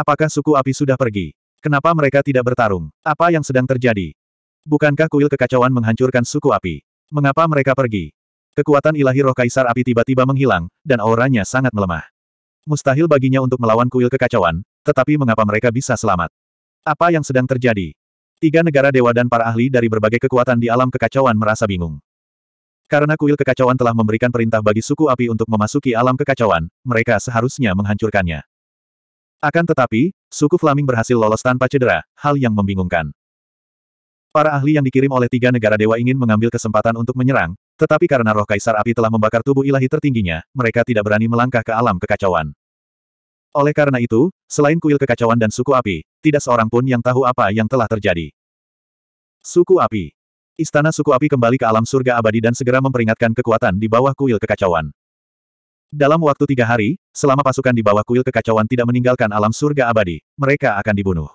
Apakah suku api sudah pergi? Kenapa mereka tidak bertarung? Apa yang sedang terjadi? Bukankah kuil kekacauan menghancurkan suku api? Mengapa mereka pergi? Kekuatan ilahi roh kaisar api tiba-tiba menghilang, dan auranya sangat melemah. Mustahil baginya untuk melawan kuil kekacauan, tetapi mengapa mereka bisa selamat? Apa yang sedang terjadi? Tiga negara dewa dan para ahli dari berbagai kekuatan di alam kekacauan merasa bingung. Karena kuil kekacauan telah memberikan perintah bagi suku api untuk memasuki alam kekacauan, mereka seharusnya menghancurkannya. Akan tetapi, suku Flaming berhasil lolos tanpa cedera, hal yang membingungkan. Para ahli yang dikirim oleh tiga negara dewa ingin mengambil kesempatan untuk menyerang, tetapi karena roh kaisar api telah membakar tubuh ilahi tertingginya, mereka tidak berani melangkah ke alam kekacauan. Oleh karena itu, selain kuil kekacauan dan suku api, tidak seorang pun yang tahu apa yang telah terjadi. Suku api. Istana suku api kembali ke alam surga abadi dan segera memperingatkan kekuatan di bawah kuil kekacauan. Dalam waktu tiga hari, selama pasukan di bawah kuil kekacauan tidak meninggalkan alam surga abadi, mereka akan dibunuh.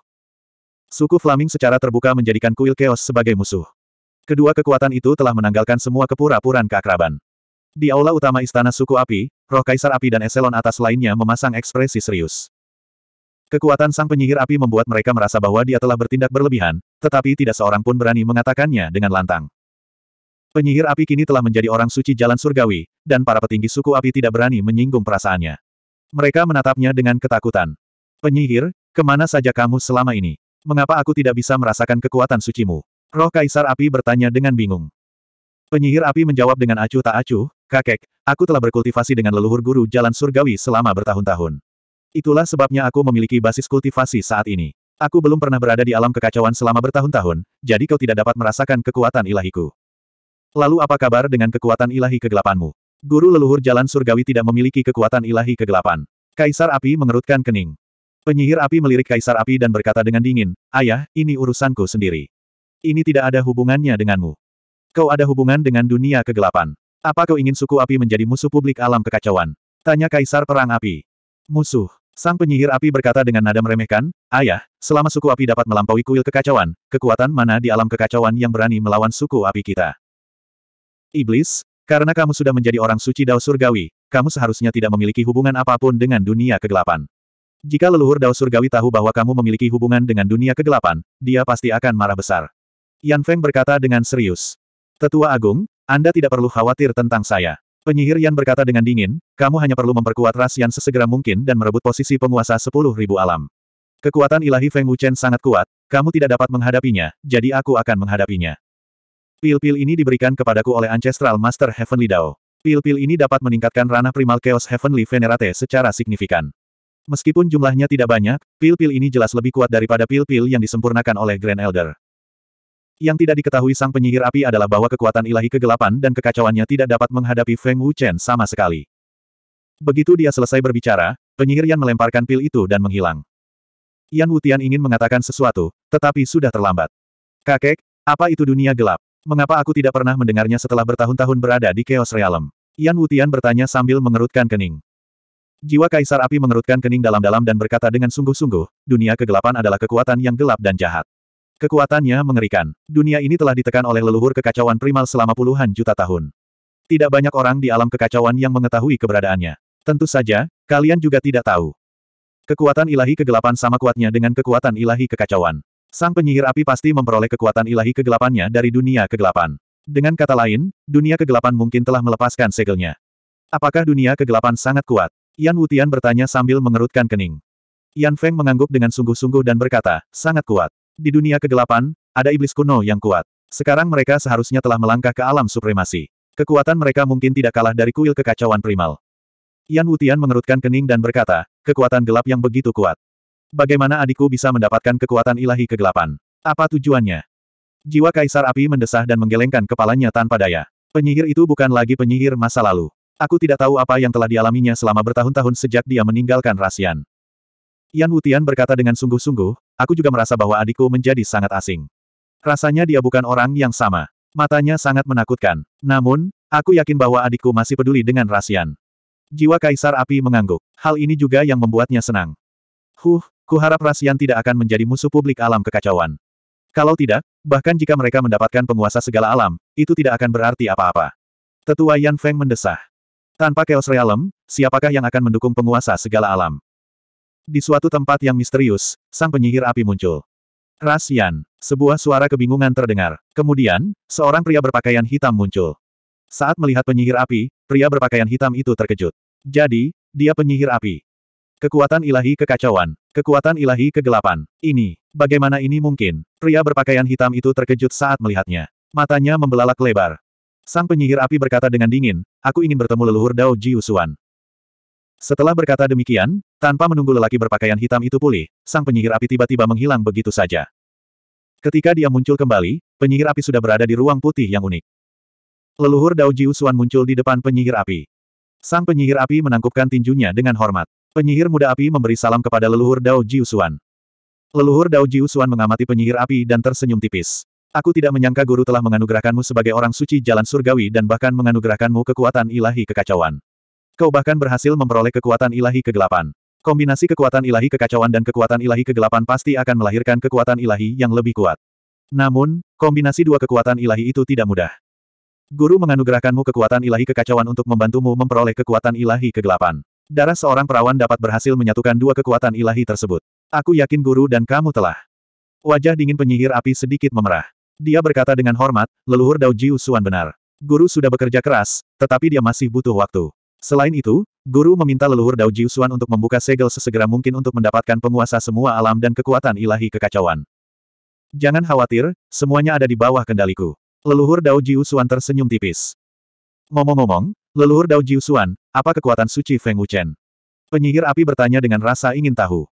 Suku Flaming secara terbuka menjadikan kuil Chaos sebagai musuh. Kedua kekuatan itu telah menanggalkan semua kepura puraan keakraban. Di aula utama Istana Suku Api, roh Kaisar Api dan Eselon atas lainnya memasang ekspresi serius. Kekuatan sang penyihir api membuat mereka merasa bahwa dia telah bertindak berlebihan, tetapi tidak seorang pun berani mengatakannya dengan lantang. Penyihir api kini telah menjadi orang suci jalan surgawi, dan para petinggi suku api tidak berani menyinggung perasaannya. Mereka menatapnya dengan ketakutan. Penyihir, kemana saja kamu selama ini? Mengapa aku tidak bisa merasakan kekuatan sucimu? Roh Kaisar Api bertanya dengan bingung. Penyihir api menjawab dengan acuh tak acuh, kakek, aku telah berkultivasi dengan leluhur guru jalan surgawi selama bertahun-tahun. Itulah sebabnya aku memiliki basis kultivasi saat ini. Aku belum pernah berada di alam kekacauan selama bertahun-tahun, jadi kau tidak dapat merasakan kekuatan ilahiku. Lalu apa kabar dengan kekuatan ilahi kegelapanmu? Guru leluhur jalan surgawi tidak memiliki kekuatan ilahi kegelapan. Kaisar api mengerutkan kening. Penyihir api melirik kaisar api dan berkata dengan dingin, Ayah, ini urusanku sendiri. Ini tidak ada hubungannya denganmu. Kau ada hubungan dengan dunia kegelapan. Apa kau ingin suku api menjadi musuh publik alam kekacauan? Tanya kaisar perang api. Musuh. Sang penyihir api berkata dengan nada meremehkan, Ayah, selama suku api dapat melampaui kuil kekacauan, kekuatan mana di alam kekacauan yang berani melawan suku api kita? Iblis, karena kamu sudah menjadi orang suci Dao Surgawi, kamu seharusnya tidak memiliki hubungan apapun dengan dunia kegelapan. Jika leluhur Dao Surgawi tahu bahwa kamu memiliki hubungan dengan dunia kegelapan, dia pasti akan marah besar. Yan Feng berkata dengan serius. Tetua Agung, Anda tidak perlu khawatir tentang saya. Penyihir Yan berkata dengan dingin, kamu hanya perlu memperkuat ras Yan sesegera mungkin dan merebut posisi penguasa sepuluh ribu alam. Kekuatan ilahi Feng Wuchen sangat kuat, kamu tidak dapat menghadapinya, jadi aku akan menghadapinya. Pil-pil ini diberikan kepadaku oleh Ancestral Master Heavenly Dao. Pil-pil ini dapat meningkatkan ranah primal Chaos Heavenly Venerate secara signifikan. Meskipun jumlahnya tidak banyak, pil-pil ini jelas lebih kuat daripada pil-pil yang disempurnakan oleh Grand Elder. Yang tidak diketahui sang penyihir api adalah bahwa kekuatan ilahi kegelapan dan kekacauannya tidak dapat menghadapi Feng Wuchen sama sekali. Begitu dia selesai berbicara, penyihir Yan melemparkan pil itu dan menghilang. Yan Wutian ingin mengatakan sesuatu, tetapi sudah terlambat. Kakek, apa itu dunia gelap? Mengapa aku tidak pernah mendengarnya setelah bertahun-tahun berada di Chaos Realm? Yan Wutian bertanya sambil mengerutkan kening. Jiwa Kaisar Api mengerutkan kening dalam-dalam dan berkata dengan sungguh-sungguh, dunia kegelapan adalah kekuatan yang gelap dan jahat. Kekuatannya mengerikan. Dunia ini telah ditekan oleh leluhur kekacauan primal selama puluhan juta tahun. Tidak banyak orang di alam kekacauan yang mengetahui keberadaannya. Tentu saja, kalian juga tidak tahu. Kekuatan ilahi kegelapan sama kuatnya dengan kekuatan ilahi kekacauan. Sang penyihir api pasti memperoleh kekuatan ilahi kegelapannya dari dunia kegelapan. Dengan kata lain, dunia kegelapan mungkin telah melepaskan segelnya. Apakah dunia kegelapan sangat kuat? Yan Wutian bertanya sambil mengerutkan kening. Yan Feng mengangguk dengan sungguh-sungguh dan berkata, sangat kuat. Di dunia kegelapan, ada iblis kuno yang kuat. Sekarang mereka seharusnya telah melangkah ke alam supremasi. Kekuatan mereka mungkin tidak kalah dari kuil kekacauan primal. Yan Wutian mengerutkan kening dan berkata, kekuatan gelap yang begitu kuat. Bagaimana adikku bisa mendapatkan kekuatan ilahi kegelapan? Apa tujuannya? Jiwa Kaisar Api mendesah dan menggelengkan kepalanya tanpa daya. Penyihir itu bukan lagi penyihir masa lalu. Aku tidak tahu apa yang telah dialaminya selama bertahun-tahun sejak dia meninggalkan Rasian. Yan Wutian berkata dengan sungguh-sungguh, aku juga merasa bahwa adikku menjadi sangat asing. Rasanya dia bukan orang yang sama. Matanya sangat menakutkan. Namun, aku yakin bahwa adikku masih peduli dengan Rasian. Jiwa Kaisar Api mengangguk. Hal ini juga yang membuatnya senang. Huh, Kuharap Rasian tidak akan menjadi musuh publik alam kekacauan. Kalau tidak, bahkan jika mereka mendapatkan penguasa segala alam, itu tidak akan berarti apa-apa. Tetua Yan Feng mendesah. Tanpa Chaos Realm, siapakah yang akan mendukung penguasa segala alam? Di suatu tempat yang misterius, sang penyihir api muncul. Rasian, sebuah suara kebingungan terdengar. Kemudian, seorang pria berpakaian hitam muncul. Saat melihat penyihir api, pria berpakaian hitam itu terkejut. Jadi, dia penyihir api. Kekuatan ilahi kekacauan. Kekuatan ilahi kegelapan. Ini, bagaimana ini mungkin? Pria berpakaian hitam itu terkejut saat melihatnya. Matanya membelalak lebar. Sang penyihir api berkata dengan dingin, aku ingin bertemu leluhur Dao Ji Usuan. Setelah berkata demikian, tanpa menunggu lelaki berpakaian hitam itu pulih, sang penyihir api tiba-tiba menghilang begitu saja. Ketika dia muncul kembali, penyihir api sudah berada di ruang putih yang unik. Leluhur Dao Ji Usuan muncul di depan penyihir api. Sang penyihir api menangkupkan tinjunya dengan hormat. Penyihir muda api memberi salam kepada leluhur Dao Jiusuan. Leluhur Dao Jiusuan mengamati penyihir api dan tersenyum tipis. Aku tidak menyangka guru telah menganugerahkanmu sebagai orang suci jalan surgawi dan bahkan menganugerahkanmu kekuatan ilahi kekacauan. Kau bahkan berhasil memperoleh kekuatan ilahi kegelapan. Kombinasi kekuatan ilahi kekacauan dan kekuatan ilahi kegelapan pasti akan melahirkan kekuatan ilahi yang lebih kuat. Namun, kombinasi dua kekuatan ilahi itu tidak mudah. Guru menganugerahkanmu kekuatan ilahi kekacauan untuk membantumu memperoleh kekuatan ilahi kegelapan. Darah seorang perawan dapat berhasil menyatukan dua kekuatan ilahi tersebut. Aku yakin guru dan kamu telah. Wajah dingin penyihir api sedikit memerah. Dia berkata dengan hormat, leluhur Dao Jiu Suan benar. Guru sudah bekerja keras, tetapi dia masih butuh waktu. Selain itu, guru meminta leluhur Dao Jiu Suan untuk membuka segel sesegera mungkin untuk mendapatkan penguasa semua alam dan kekuatan ilahi kekacauan. Jangan khawatir, semuanya ada di bawah kendaliku. Leluhur Dao Jiu Suan tersenyum tipis. Ngomong-ngomong, leluhur Dao Jiu Suan, apa kekuatan suci Feng Wuchen? Penyihir api bertanya dengan rasa ingin tahu.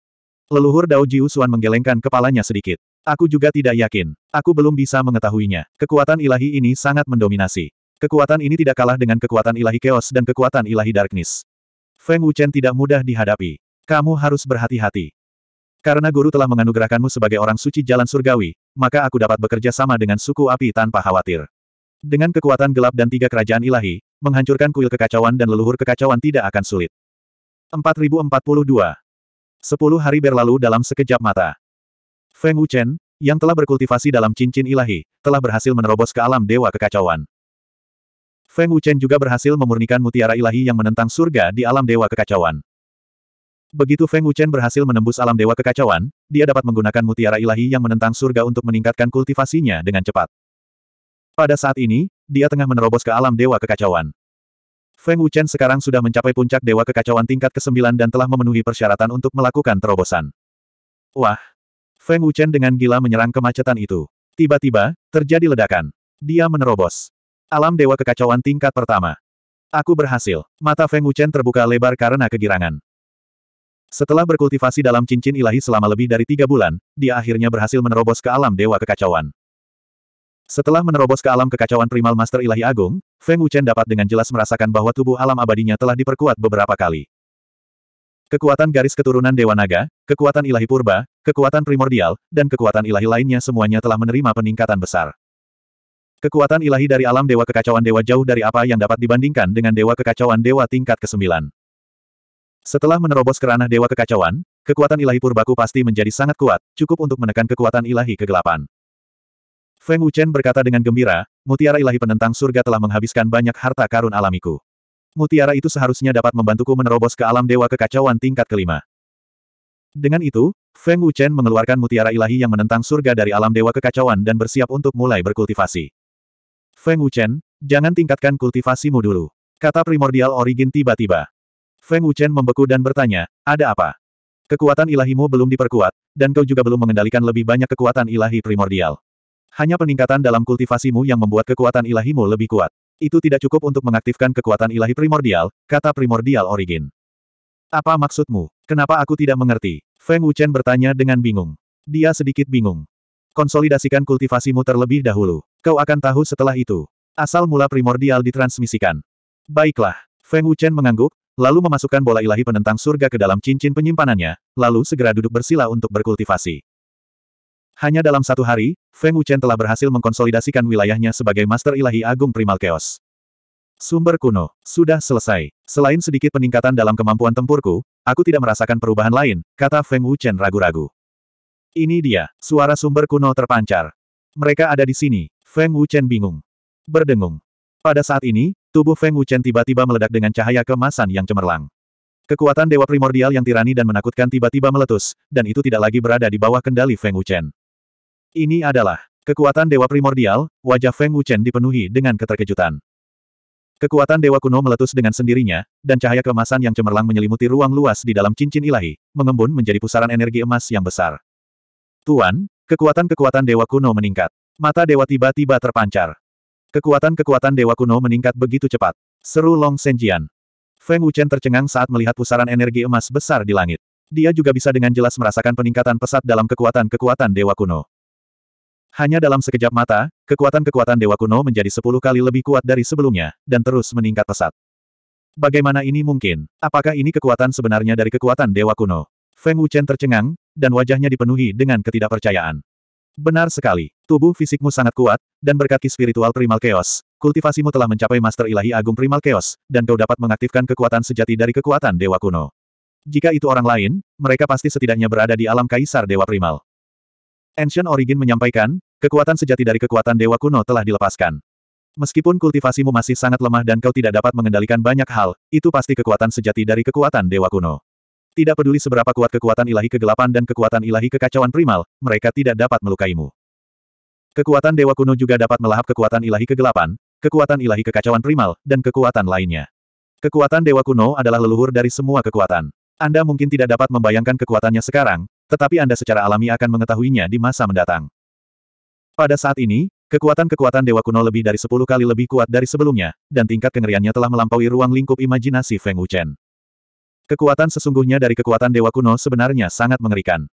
Leluhur Dao Jiu Xuan menggelengkan kepalanya sedikit. Aku juga tidak yakin. Aku belum bisa mengetahuinya. Kekuatan ilahi ini sangat mendominasi. Kekuatan ini tidak kalah dengan kekuatan ilahi chaos dan kekuatan ilahi darkness. Feng Wuchen tidak mudah dihadapi. Kamu harus berhati-hati. Karena guru telah menganugerahkanmu sebagai orang suci jalan surgawi, maka aku dapat bekerja sama dengan suku api tanpa khawatir. Dengan kekuatan gelap dan tiga kerajaan ilahi, menghancurkan kuil kekacauan dan leluhur kekacauan tidak akan sulit. 4042. Sepuluh hari berlalu dalam sekejap mata. Feng Wuchen, yang telah berkultivasi dalam cincin ilahi, telah berhasil menerobos ke alam dewa kekacauan. Feng Wuchen juga berhasil memurnikan mutiara ilahi yang menentang surga di alam dewa kekacauan. Begitu Feng Wuchen berhasil menembus alam dewa kekacauan, dia dapat menggunakan mutiara ilahi yang menentang surga untuk meningkatkan kultivasinya dengan cepat. Pada saat ini, dia tengah menerobos ke alam Dewa Kekacauan. Feng Wuchen sekarang sudah mencapai puncak Dewa Kekacauan tingkat ke-9 dan telah memenuhi persyaratan untuk melakukan terobosan. Wah! Feng Wuchen dengan gila menyerang kemacetan itu. Tiba-tiba, terjadi ledakan. Dia menerobos. Alam Dewa Kekacauan tingkat pertama. Aku berhasil. Mata Feng Wuchen terbuka lebar karena kegirangan. Setelah berkultivasi dalam cincin ilahi selama lebih dari tiga bulan, dia akhirnya berhasil menerobos ke alam Dewa Kekacauan. Setelah menerobos ke alam kekacauan primal Master Ilahi Agung, Feng Wuchen dapat dengan jelas merasakan bahwa tubuh alam abadinya telah diperkuat beberapa kali. Kekuatan garis keturunan Dewa Naga, kekuatan ilahi purba, kekuatan primordial, dan kekuatan ilahi lainnya semuanya telah menerima peningkatan besar. Kekuatan ilahi dari alam Dewa Kekacauan Dewa jauh dari apa yang dapat dibandingkan dengan Dewa Kekacauan Dewa tingkat ke-9. Setelah menerobos ke ranah Dewa Kekacauan, kekuatan ilahi purbaku pasti menjadi sangat kuat, cukup untuk menekan kekuatan ilahi kegelapan. Feng Wuchen berkata dengan gembira, mutiara ilahi penentang surga telah menghabiskan banyak harta karun alamiku. Mutiara itu seharusnya dapat membantuku menerobos ke alam dewa kekacauan tingkat kelima. Dengan itu, Feng Wuchen mengeluarkan mutiara ilahi yang menentang surga dari alam dewa kekacauan dan bersiap untuk mulai berkultivasi. Feng Wuchen, jangan tingkatkan kultivasimu dulu. Kata primordial origin tiba-tiba. Feng Wuchen membeku dan bertanya, ada apa? Kekuatan ilahimu belum diperkuat, dan kau juga belum mengendalikan lebih banyak kekuatan ilahi primordial. Hanya peningkatan dalam kultivasimu yang membuat kekuatan ilahimu lebih kuat. Itu tidak cukup untuk mengaktifkan kekuatan ilahi primordial, kata primordial origin. Apa maksudmu? Kenapa aku tidak mengerti? Feng Wuchen bertanya dengan bingung. Dia sedikit bingung. Konsolidasikan kultivasimu terlebih dahulu. Kau akan tahu setelah itu. Asal mula primordial ditransmisikan. Baiklah. Feng Wuchen mengangguk, lalu memasukkan bola ilahi penentang surga ke dalam cincin penyimpanannya, lalu segera duduk bersila untuk berkultivasi. Hanya dalam satu hari, Feng Wuchen telah berhasil mengkonsolidasikan wilayahnya sebagai Master Ilahi Agung Primal Chaos. Sumber kuno, sudah selesai. Selain sedikit peningkatan dalam kemampuan tempurku, aku tidak merasakan perubahan lain, kata Feng Wuchen ragu-ragu. Ini dia, suara sumber kuno terpancar. Mereka ada di sini, Feng Wuchen bingung. Berdengung. Pada saat ini, tubuh Feng Wuchen tiba-tiba meledak dengan cahaya kemasan yang cemerlang. Kekuatan dewa primordial yang tirani dan menakutkan tiba-tiba meletus, dan itu tidak lagi berada di bawah kendali Feng Wuchen. Ini adalah kekuatan dewa primordial, wajah Feng Wuchen dipenuhi dengan keterkejutan. Kekuatan dewa kuno meletus dengan sendirinya, dan cahaya kemasan yang cemerlang menyelimuti ruang luas di dalam cincin ilahi, mengembun menjadi pusaran energi emas yang besar. Tuan, kekuatan-kekuatan dewa kuno meningkat. Mata dewa tiba-tiba terpancar. Kekuatan-kekuatan dewa kuno meningkat begitu cepat. Seru Long Senjian. Feng Wuchen tercengang saat melihat pusaran energi emas besar di langit. Dia juga bisa dengan jelas merasakan peningkatan pesat dalam kekuatan-kekuatan dewa kuno. Hanya dalam sekejap mata, kekuatan-kekuatan Dewa Kuno menjadi sepuluh kali lebih kuat dari sebelumnya, dan terus meningkat pesat. Bagaimana ini mungkin? Apakah ini kekuatan sebenarnya dari kekuatan Dewa Kuno? Feng Wuchen tercengang, dan wajahnya dipenuhi dengan ketidakpercayaan. Benar sekali, tubuh fisikmu sangat kuat, dan berkat ki spiritual primal chaos, kultivasimu telah mencapai master ilahi agung primal chaos, dan kau dapat mengaktifkan kekuatan sejati dari kekuatan Dewa Kuno. Jika itu orang lain, mereka pasti setidaknya berada di alam kaisar Dewa Primal. Ancient Origin menyampaikan, kekuatan sejati dari kekuatan dewa kuno telah dilepaskan. Meskipun kultivasimu masih sangat lemah dan kau tidak dapat mengendalikan banyak hal, itu pasti kekuatan sejati dari kekuatan dewa kuno. Tidak peduli seberapa kuat kekuatan ilahi kegelapan dan kekuatan ilahi kekacauan primal, mereka tidak dapat melukaimu. Kekuatan dewa kuno juga dapat melahap kekuatan ilahi kegelapan, kekuatan ilahi kekacauan primal, dan kekuatan lainnya. Kekuatan dewa kuno adalah leluhur dari semua kekuatan. Anda mungkin tidak dapat membayangkan kekuatannya sekarang, tetapi Anda secara alami akan mengetahuinya di masa mendatang. Pada saat ini, kekuatan-kekuatan Dewa Kuno lebih dari sepuluh kali lebih kuat dari sebelumnya, dan tingkat kengeriannya telah melampaui ruang lingkup imajinasi Feng Wuchen. Kekuatan sesungguhnya dari kekuatan Dewa Kuno sebenarnya sangat mengerikan.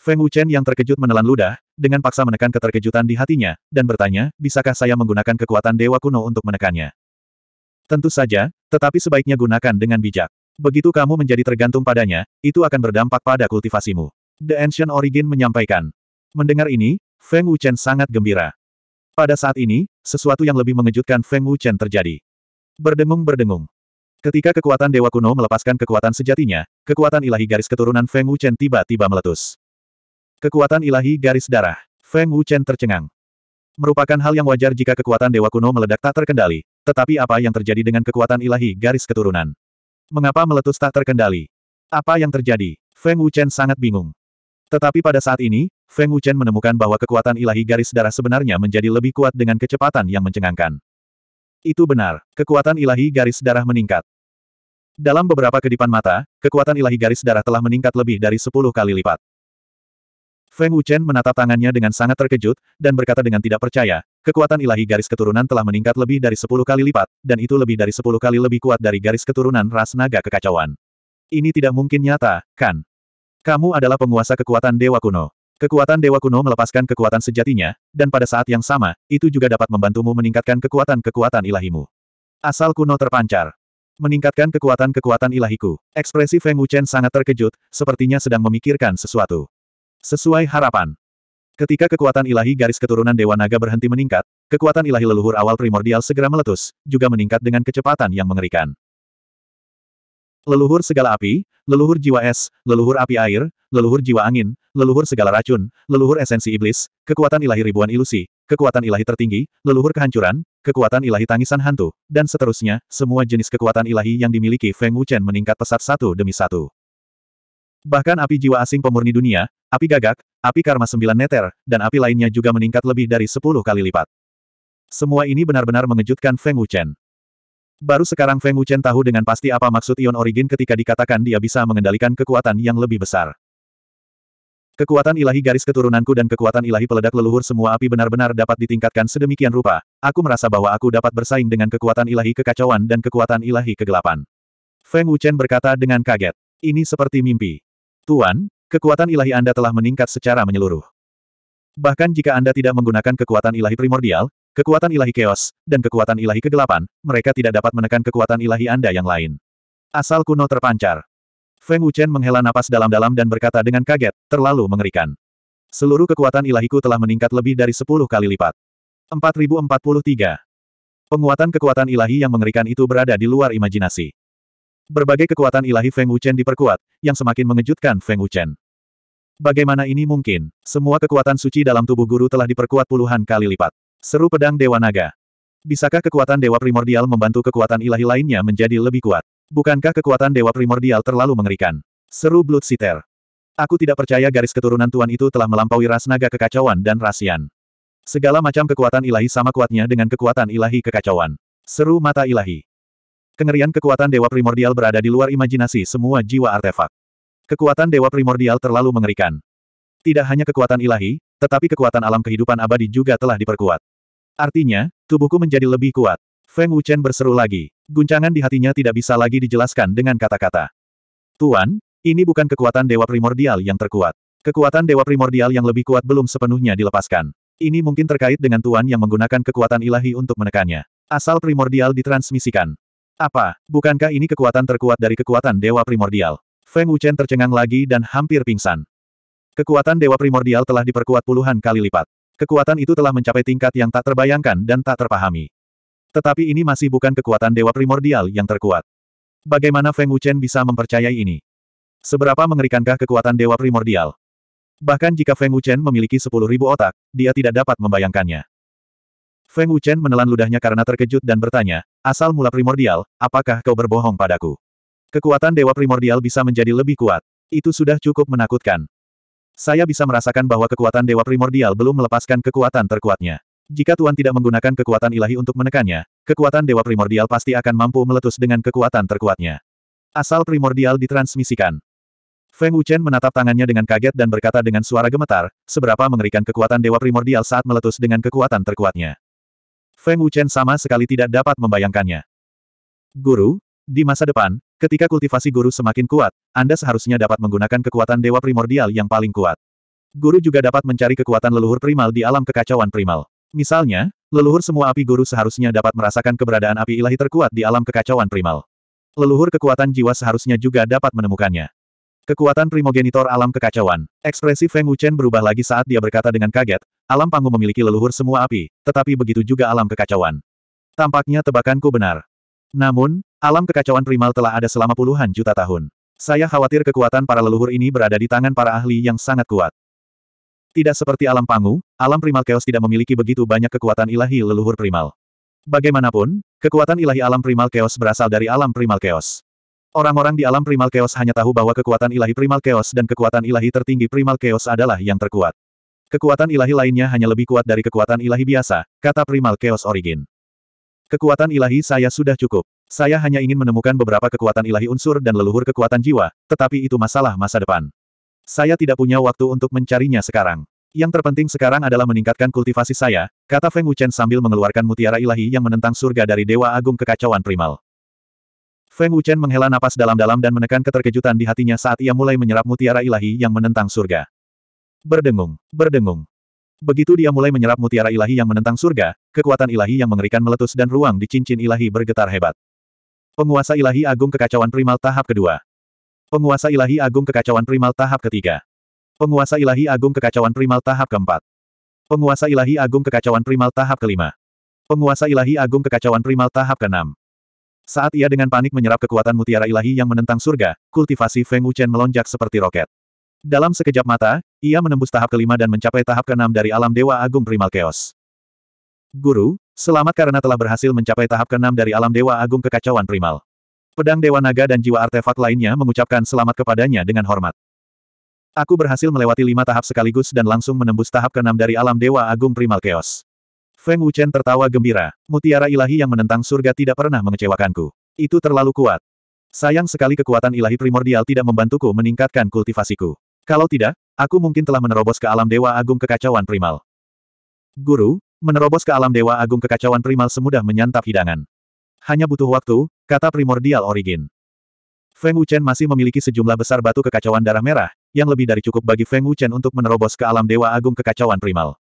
Feng Wuchen yang terkejut menelan ludah, dengan paksa menekan keterkejutan di hatinya, dan bertanya, bisakah saya menggunakan kekuatan Dewa Kuno untuk menekannya? Tentu saja, tetapi sebaiknya gunakan dengan bijak. Begitu kamu menjadi tergantung padanya, itu akan berdampak pada kultivasimu. The Ancient Origin menyampaikan. Mendengar ini, Feng Wuchen sangat gembira. Pada saat ini, sesuatu yang lebih mengejutkan Feng Wuchen terjadi. Berdengung-berdengung. Ketika kekuatan Dewa Kuno melepaskan kekuatan sejatinya, kekuatan ilahi garis keturunan Feng Wuchen tiba-tiba meletus. Kekuatan ilahi garis darah. Feng Wuchen tercengang. Merupakan hal yang wajar jika kekuatan Dewa Kuno meledak tak terkendali, tetapi apa yang terjadi dengan kekuatan ilahi garis keturunan? Mengapa meletus tak terkendali? Apa yang terjadi? Feng Wuchen sangat bingung. Tetapi pada saat ini, Feng Wuchen menemukan bahwa kekuatan ilahi garis darah sebenarnya menjadi lebih kuat dengan kecepatan yang mencengangkan. Itu benar, kekuatan ilahi garis darah meningkat. Dalam beberapa kedipan mata, kekuatan ilahi garis darah telah meningkat lebih dari 10 kali lipat. Feng Wuchen menatap tangannya dengan sangat terkejut, dan berkata dengan tidak percaya, kekuatan ilahi garis keturunan telah meningkat lebih dari sepuluh kali lipat, dan itu lebih dari sepuluh kali lebih kuat dari garis keturunan ras naga kekacauan. Ini tidak mungkin nyata, kan? Kamu adalah penguasa kekuatan Dewa Kuno. Kekuatan Dewa Kuno melepaskan kekuatan sejatinya, dan pada saat yang sama, itu juga dapat membantumu meningkatkan kekuatan-kekuatan ilahimu. Asal kuno terpancar. Meningkatkan kekuatan-kekuatan ilahiku. Ekspresi Feng Wuchen sangat terkejut, sepertinya sedang memikirkan sesuatu. Sesuai harapan. Ketika kekuatan ilahi garis keturunan Dewa Naga berhenti meningkat, kekuatan ilahi leluhur awal primordial segera meletus, juga meningkat dengan kecepatan yang mengerikan. Leluhur segala api, leluhur jiwa es, leluhur api air, leluhur jiwa angin, leluhur segala racun, leluhur esensi iblis, kekuatan ilahi ribuan ilusi, kekuatan ilahi tertinggi, leluhur kehancuran, kekuatan ilahi tangisan hantu, dan seterusnya, semua jenis kekuatan ilahi yang dimiliki Feng Wuchen meningkat pesat satu demi satu. Bahkan api jiwa asing pemurni dunia, api gagak, api karma sembilan neter, dan api lainnya juga meningkat lebih dari sepuluh kali lipat. Semua ini benar-benar mengejutkan Feng Wuchen. Baru sekarang Feng Wuchen tahu dengan pasti apa maksud Ion Origin ketika dikatakan dia bisa mengendalikan kekuatan yang lebih besar. Kekuatan ilahi garis keturunanku dan kekuatan ilahi peledak leluhur semua api benar-benar dapat ditingkatkan sedemikian rupa. Aku merasa bahwa aku dapat bersaing dengan kekuatan ilahi kekacauan dan kekuatan ilahi kegelapan. Feng Wuchen berkata dengan kaget. Ini seperti mimpi. Tuan, kekuatan ilahi Anda telah meningkat secara menyeluruh. Bahkan jika Anda tidak menggunakan kekuatan ilahi primordial, kekuatan ilahi chaos, dan kekuatan ilahi kegelapan, mereka tidak dapat menekan kekuatan ilahi Anda yang lain. Asal kuno terpancar. Feng Wuchen menghela napas dalam-dalam dan berkata dengan kaget, terlalu mengerikan. Seluruh kekuatan ilahiku telah meningkat lebih dari 10 kali lipat. 4043. Penguatan kekuatan ilahi yang mengerikan itu berada di luar imajinasi. Berbagai kekuatan ilahi Feng Wuchen diperkuat, yang semakin mengejutkan Feng Wuchen. Bagaimana ini mungkin? Semua kekuatan suci dalam tubuh guru telah diperkuat puluhan kali lipat. Seru pedang Dewa Naga. Bisakah kekuatan Dewa Primordial membantu kekuatan ilahi lainnya menjadi lebih kuat? Bukankah kekuatan Dewa Primordial terlalu mengerikan? Seru Blood Sitter. Aku tidak percaya garis keturunan Tuan itu telah melampaui ras naga kekacauan dan rasian. Segala macam kekuatan ilahi sama kuatnya dengan kekuatan ilahi kekacauan. Seru mata ilahi. Kengerian kekuatan Dewa Primordial berada di luar imajinasi semua jiwa artefak. Kekuatan Dewa Primordial terlalu mengerikan. Tidak hanya kekuatan ilahi, tetapi kekuatan alam kehidupan abadi juga telah diperkuat. Artinya, tubuhku menjadi lebih kuat. Feng Wuchen berseru lagi. Guncangan di hatinya tidak bisa lagi dijelaskan dengan kata-kata. Tuan, ini bukan kekuatan Dewa Primordial yang terkuat. Kekuatan Dewa Primordial yang lebih kuat belum sepenuhnya dilepaskan. Ini mungkin terkait dengan Tuan yang menggunakan kekuatan ilahi untuk menekannya. Asal primordial ditransmisikan. Apa, bukankah ini kekuatan terkuat dari kekuatan Dewa Primordial? Feng Wuchen tercengang lagi dan hampir pingsan. Kekuatan Dewa Primordial telah diperkuat puluhan kali lipat. Kekuatan itu telah mencapai tingkat yang tak terbayangkan dan tak terpahami. Tetapi ini masih bukan kekuatan Dewa Primordial yang terkuat. Bagaimana Feng Wuchen bisa mempercayai ini? Seberapa mengerikankah kekuatan Dewa Primordial? Bahkan jika Feng Wuchen memiliki 10.000 otak, dia tidak dapat membayangkannya. Feng Wuchen menelan ludahnya karena terkejut dan bertanya, asal mula primordial, apakah kau berbohong padaku? Kekuatan dewa primordial bisa menjadi lebih kuat. Itu sudah cukup menakutkan. Saya bisa merasakan bahwa kekuatan dewa primordial belum melepaskan kekuatan terkuatnya. Jika Tuan tidak menggunakan kekuatan ilahi untuk menekannya, kekuatan dewa primordial pasti akan mampu meletus dengan kekuatan terkuatnya. Asal primordial ditransmisikan. Feng Wuchen menatap tangannya dengan kaget dan berkata dengan suara gemetar, seberapa mengerikan kekuatan dewa primordial saat meletus dengan kekuatan terkuatnya. Feng Wuchen sama sekali tidak dapat membayangkannya. Guru, di masa depan, ketika kultivasi guru semakin kuat, Anda seharusnya dapat menggunakan kekuatan dewa primordial yang paling kuat. Guru juga dapat mencari kekuatan leluhur primal di alam kekacauan primal. Misalnya, leluhur semua api guru seharusnya dapat merasakan keberadaan api ilahi terkuat di alam kekacauan primal. Leluhur kekuatan jiwa seharusnya juga dapat menemukannya. Kekuatan primogenitor alam kekacauan. Ekspresi Feng Wuchen berubah lagi saat dia berkata dengan kaget, alam panggung memiliki leluhur semua api, tetapi begitu juga alam kekacauan. Tampaknya tebakanku benar. Namun, alam kekacauan primal telah ada selama puluhan juta tahun. Saya khawatir kekuatan para leluhur ini berada di tangan para ahli yang sangat kuat. Tidak seperti alam pangu, alam primal chaos tidak memiliki begitu banyak kekuatan ilahi leluhur primal. Bagaimanapun, kekuatan ilahi alam primal chaos berasal dari alam primal chaos. Orang-orang di alam primal chaos hanya tahu bahwa kekuatan ilahi primal chaos dan kekuatan ilahi tertinggi primal chaos adalah yang terkuat. Kekuatan ilahi lainnya hanya lebih kuat dari kekuatan ilahi biasa, kata primal chaos origin. Kekuatan ilahi saya sudah cukup. Saya hanya ingin menemukan beberapa kekuatan ilahi unsur dan leluhur kekuatan jiwa, tetapi itu masalah masa depan. Saya tidak punya waktu untuk mencarinya sekarang. Yang terpenting sekarang adalah meningkatkan kultivasi saya, kata Feng Wuchen sambil mengeluarkan mutiara ilahi yang menentang surga dari Dewa Agung Kekacauan Primal. Feng Wuchen menghela napas dalam-dalam dan menekan keterkejutan di hatinya saat ia mulai menyerap mutiara ilahi yang menentang surga. Berdengung, berdengung. Begitu dia mulai menyerap mutiara ilahi yang menentang surga, kekuatan ilahi yang mengerikan meletus dan ruang di cincin ilahi bergetar hebat. Penguasa ilahi agung kekacauan primal tahap kedua. Penguasa ilahi agung kekacauan primal tahap ketiga. Penguasa ilahi agung kekacauan primal tahap keempat. Penguasa ilahi agung kekacauan primal tahap kelima. Penguasa ilahi agung kekacauan primal tahap keenam. Saat ia dengan panik menyerap kekuatan mutiara ilahi yang menentang surga, kultivasi Feng Wuchen melonjak seperti roket. Dalam sekejap mata, ia menembus tahap kelima dan mencapai tahap keenam dari alam Dewa Agung Primal Chaos. Guru, selamat karena telah berhasil mencapai tahap keenam dari alam Dewa Agung Kekacauan Primal. Pedang Dewa Naga dan jiwa artefak lainnya mengucapkan selamat kepadanya dengan hormat. Aku berhasil melewati lima tahap sekaligus dan langsung menembus tahap keenam dari alam Dewa Agung Primal Chaos. Feng Wuchen tertawa gembira, mutiara ilahi yang menentang surga tidak pernah mengecewakanku. Itu terlalu kuat. Sayang sekali kekuatan ilahi primordial tidak membantuku meningkatkan kultivasiku. Kalau tidak, aku mungkin telah menerobos ke alam Dewa Agung Kekacauan Primal. Guru, menerobos ke alam Dewa Agung Kekacauan Primal semudah menyantap hidangan. Hanya butuh waktu, kata primordial origin. Feng Wuchen masih memiliki sejumlah besar batu kekacauan darah merah, yang lebih dari cukup bagi Feng Wuchen untuk menerobos ke alam Dewa Agung Kekacauan Primal.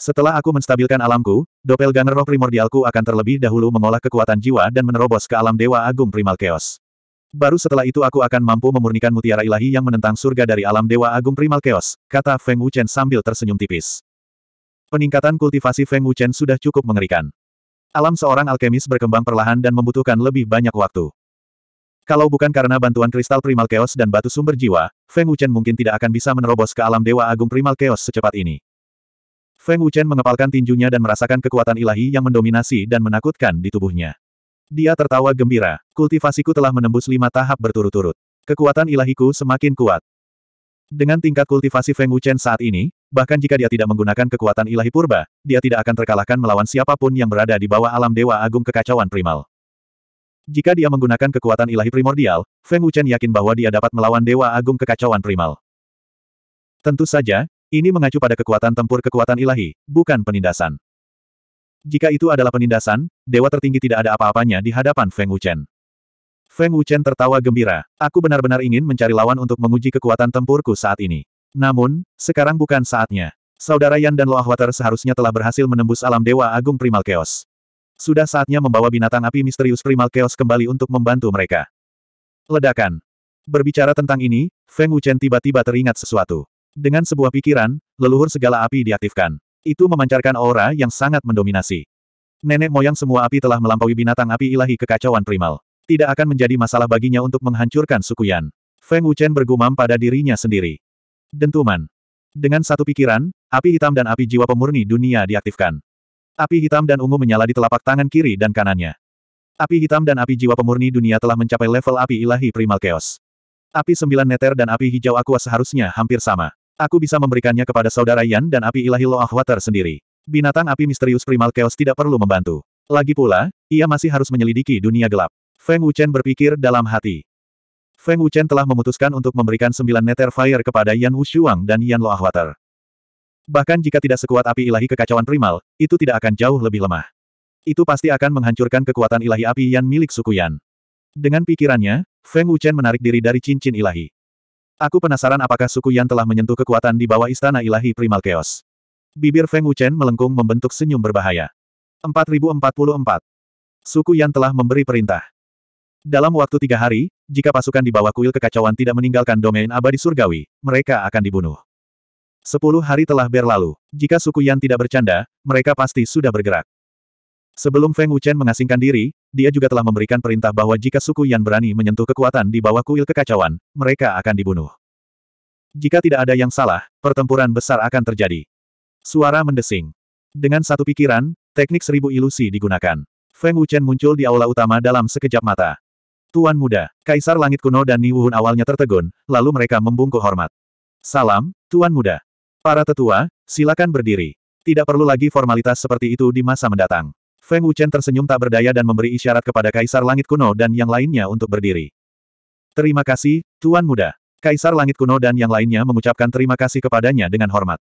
Setelah aku menstabilkan alamku, doppelganger roh primordialku akan terlebih dahulu mengolah kekuatan jiwa dan menerobos ke alam dewa agung primal chaos. Baru setelah itu aku akan mampu memurnikan mutiara ilahi yang menentang surga dari alam dewa agung primal chaos, kata Feng Wuchen sambil tersenyum tipis. Peningkatan kultivasi Feng Wuchen sudah cukup mengerikan. Alam seorang alkemis berkembang perlahan dan membutuhkan lebih banyak waktu. Kalau bukan karena bantuan kristal primal chaos dan batu sumber jiwa, Feng Wuchen mungkin tidak akan bisa menerobos ke alam dewa agung primal chaos secepat ini. Feng Wuchen mengepalkan tinjunya dan merasakan kekuatan ilahi yang mendominasi dan menakutkan di tubuhnya. Dia tertawa gembira. Kultivasiku telah menembus lima tahap berturut-turut. Kekuatan ilahiku semakin kuat. Dengan tingkat kultivasi Feng Wuchen saat ini, bahkan jika dia tidak menggunakan kekuatan ilahi purba, dia tidak akan terkalahkan melawan siapapun yang berada di bawah alam Dewa Agung Kekacauan Primal. Jika dia menggunakan kekuatan ilahi primordial, Feng Wuchen yakin bahwa dia dapat melawan Dewa Agung Kekacauan Primal. Tentu saja, ini mengacu pada kekuatan tempur kekuatan ilahi, bukan penindasan. Jika itu adalah penindasan, dewa tertinggi tidak ada apa-apanya di hadapan Feng Wuchen. Feng Wuchen tertawa gembira. Aku benar-benar ingin mencari lawan untuk menguji kekuatan tempurku saat ini. Namun, sekarang bukan saatnya. Saudara Yan dan Loahwater seharusnya telah berhasil menembus alam Dewa Agung Primal Chaos. Sudah saatnya membawa binatang api misterius Primal Chaos kembali untuk membantu mereka. Ledakan. Berbicara tentang ini, Feng Wuchen tiba-tiba teringat sesuatu. Dengan sebuah pikiran, leluhur segala api diaktifkan. Itu memancarkan aura yang sangat mendominasi. Nenek moyang semua api telah melampaui binatang api ilahi kekacauan primal. Tidak akan menjadi masalah baginya untuk menghancurkan suku Yan. Feng Wuchen bergumam pada dirinya sendiri. Dentuman. Dengan satu pikiran, api hitam dan api jiwa pemurni dunia diaktifkan. Api hitam dan ungu menyala di telapak tangan kiri dan kanannya. Api hitam dan api jiwa pemurni dunia telah mencapai level api ilahi primal chaos. Api sembilan neter dan api hijau aqua seharusnya hampir sama. Aku bisa memberikannya kepada saudara Yan dan api ilahi Loah Water sendiri. Binatang api misterius primal chaos tidak perlu membantu. Lagi pula, ia masih harus menyelidiki dunia gelap. Feng Wuchen berpikir dalam hati. Feng Wuchen telah memutuskan untuk memberikan sembilan nether fire kepada Yan Wushuang dan Yan Loah Water. Bahkan jika tidak sekuat api ilahi kekacauan primal, itu tidak akan jauh lebih lemah. Itu pasti akan menghancurkan kekuatan ilahi api Yan milik suku Yan. Dengan pikirannya, Feng Wuchen menarik diri dari cincin ilahi. Aku penasaran apakah suku Yan telah menyentuh kekuatan di bawah istana ilahi primal chaos. Bibir Feng Wuchen melengkung membentuk senyum berbahaya. 4044. Suku Yan telah memberi perintah. Dalam waktu tiga hari, jika pasukan di bawah kuil kekacauan tidak meninggalkan domain abadi surgawi, mereka akan dibunuh. Sepuluh hari telah berlalu. Jika suku Yan tidak bercanda, mereka pasti sudah bergerak. Sebelum Feng Wuchen mengasingkan diri, dia juga telah memberikan perintah bahwa jika suku Yan berani menyentuh kekuatan di bawah kuil kekacauan, mereka akan dibunuh. Jika tidak ada yang salah, pertempuran besar akan terjadi. Suara mendesing. Dengan satu pikiran, teknik seribu ilusi digunakan. Feng Wuchen muncul di aula utama dalam sekejap mata. Tuan muda, Kaisar Langit Kuno dan Ni Wuhun awalnya tertegun, lalu mereka membungkuk hormat. Salam, Tuan muda. Para tetua, silakan berdiri. Tidak perlu lagi formalitas seperti itu di masa mendatang. Feng Wuchen tersenyum tak berdaya dan memberi isyarat kepada Kaisar Langit Kuno dan yang lainnya untuk berdiri. Terima kasih, Tuan Muda. Kaisar Langit Kuno dan yang lainnya mengucapkan terima kasih kepadanya dengan hormat.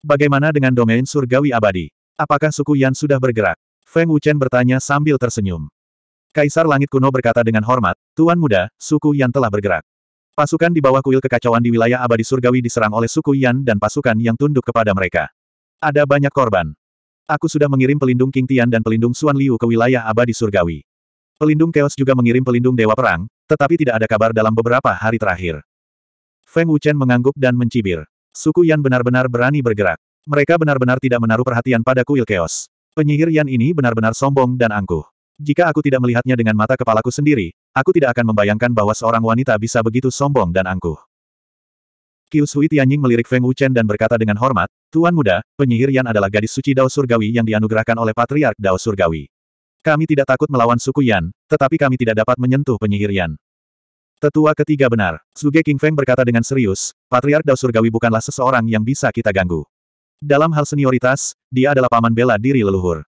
Bagaimana dengan domain surgawi abadi? Apakah suku Yan sudah bergerak? Feng Wuchen bertanya sambil tersenyum. Kaisar Langit Kuno berkata dengan hormat, Tuan Muda, suku Yan telah bergerak. Pasukan di bawah kuil kekacauan di wilayah abadi surgawi diserang oleh suku Yan dan pasukan yang tunduk kepada mereka. Ada banyak korban. Aku sudah mengirim pelindung King Tian dan pelindung Xuan Liu ke wilayah abadi surgawi. Pelindung Chaos juga mengirim pelindung Dewa Perang, tetapi tidak ada kabar dalam beberapa hari terakhir. Feng Wuchen mengangguk dan mencibir. Suku Yan benar-benar berani bergerak. Mereka benar-benar tidak menaruh perhatian pada kuil Chaos. Penyihir Yan ini benar-benar sombong dan angkuh. Jika aku tidak melihatnya dengan mata kepalaku sendiri, aku tidak akan membayangkan bahwa seorang wanita bisa begitu sombong dan angkuh. Qiu Sui Tianying melirik Feng Wuchen dan berkata dengan hormat, Tuan Muda, penyihir Yan adalah gadis suci Dao Surgawi yang dianugerahkan oleh Patriark Dao Surgawi. Kami tidak takut melawan suku Yan, tetapi kami tidak dapat menyentuh penyihir Yan. Tetua ketiga benar, Suge King Feng berkata dengan serius, Patriark Dao Surgawi bukanlah seseorang yang bisa kita ganggu. Dalam hal senioritas, dia adalah paman bela diri leluhur.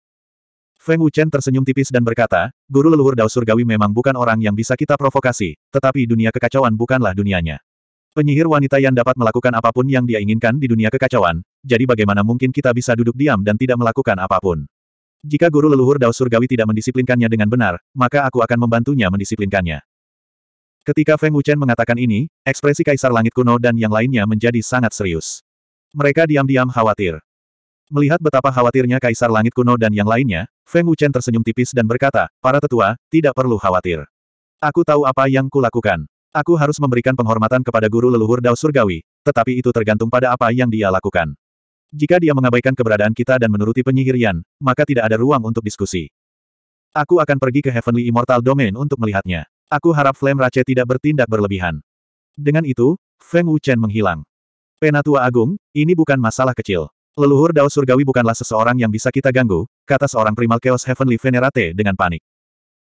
Feng Wuchen tersenyum tipis dan berkata, guru leluhur Dao Surgawi memang bukan orang yang bisa kita provokasi, tetapi dunia kekacauan bukanlah dunianya. Penyihir wanita yang dapat melakukan apapun yang dia inginkan di dunia kekacauan, jadi bagaimana mungkin kita bisa duduk diam dan tidak melakukan apapun? Jika guru leluhur Dao Surgawi tidak mendisiplinkannya dengan benar, maka aku akan membantunya mendisiplinkannya. Ketika Feng Wuchen mengatakan ini, ekspresi Kaisar Langit kuno dan yang lainnya menjadi sangat serius. Mereka diam-diam khawatir. Melihat betapa khawatirnya Kaisar Langit kuno dan yang lainnya, Feng Wuchen tersenyum tipis dan berkata, Para tetua, tidak perlu khawatir. Aku tahu apa yang kulakukan. Aku harus memberikan penghormatan kepada guru leluhur Dao Surgawi, tetapi itu tergantung pada apa yang dia lakukan. Jika dia mengabaikan keberadaan kita dan menuruti penyihirian, maka tidak ada ruang untuk diskusi. Aku akan pergi ke Heavenly Immortal Domain untuk melihatnya. Aku harap Flame Rache tidak bertindak berlebihan. Dengan itu, Feng Wuchen menghilang. Penatua Agung, ini bukan masalah kecil. Leluhur Dao Surgawi bukanlah seseorang yang bisa kita ganggu, kata seorang primal Chaos Heavenly Venerate dengan panik.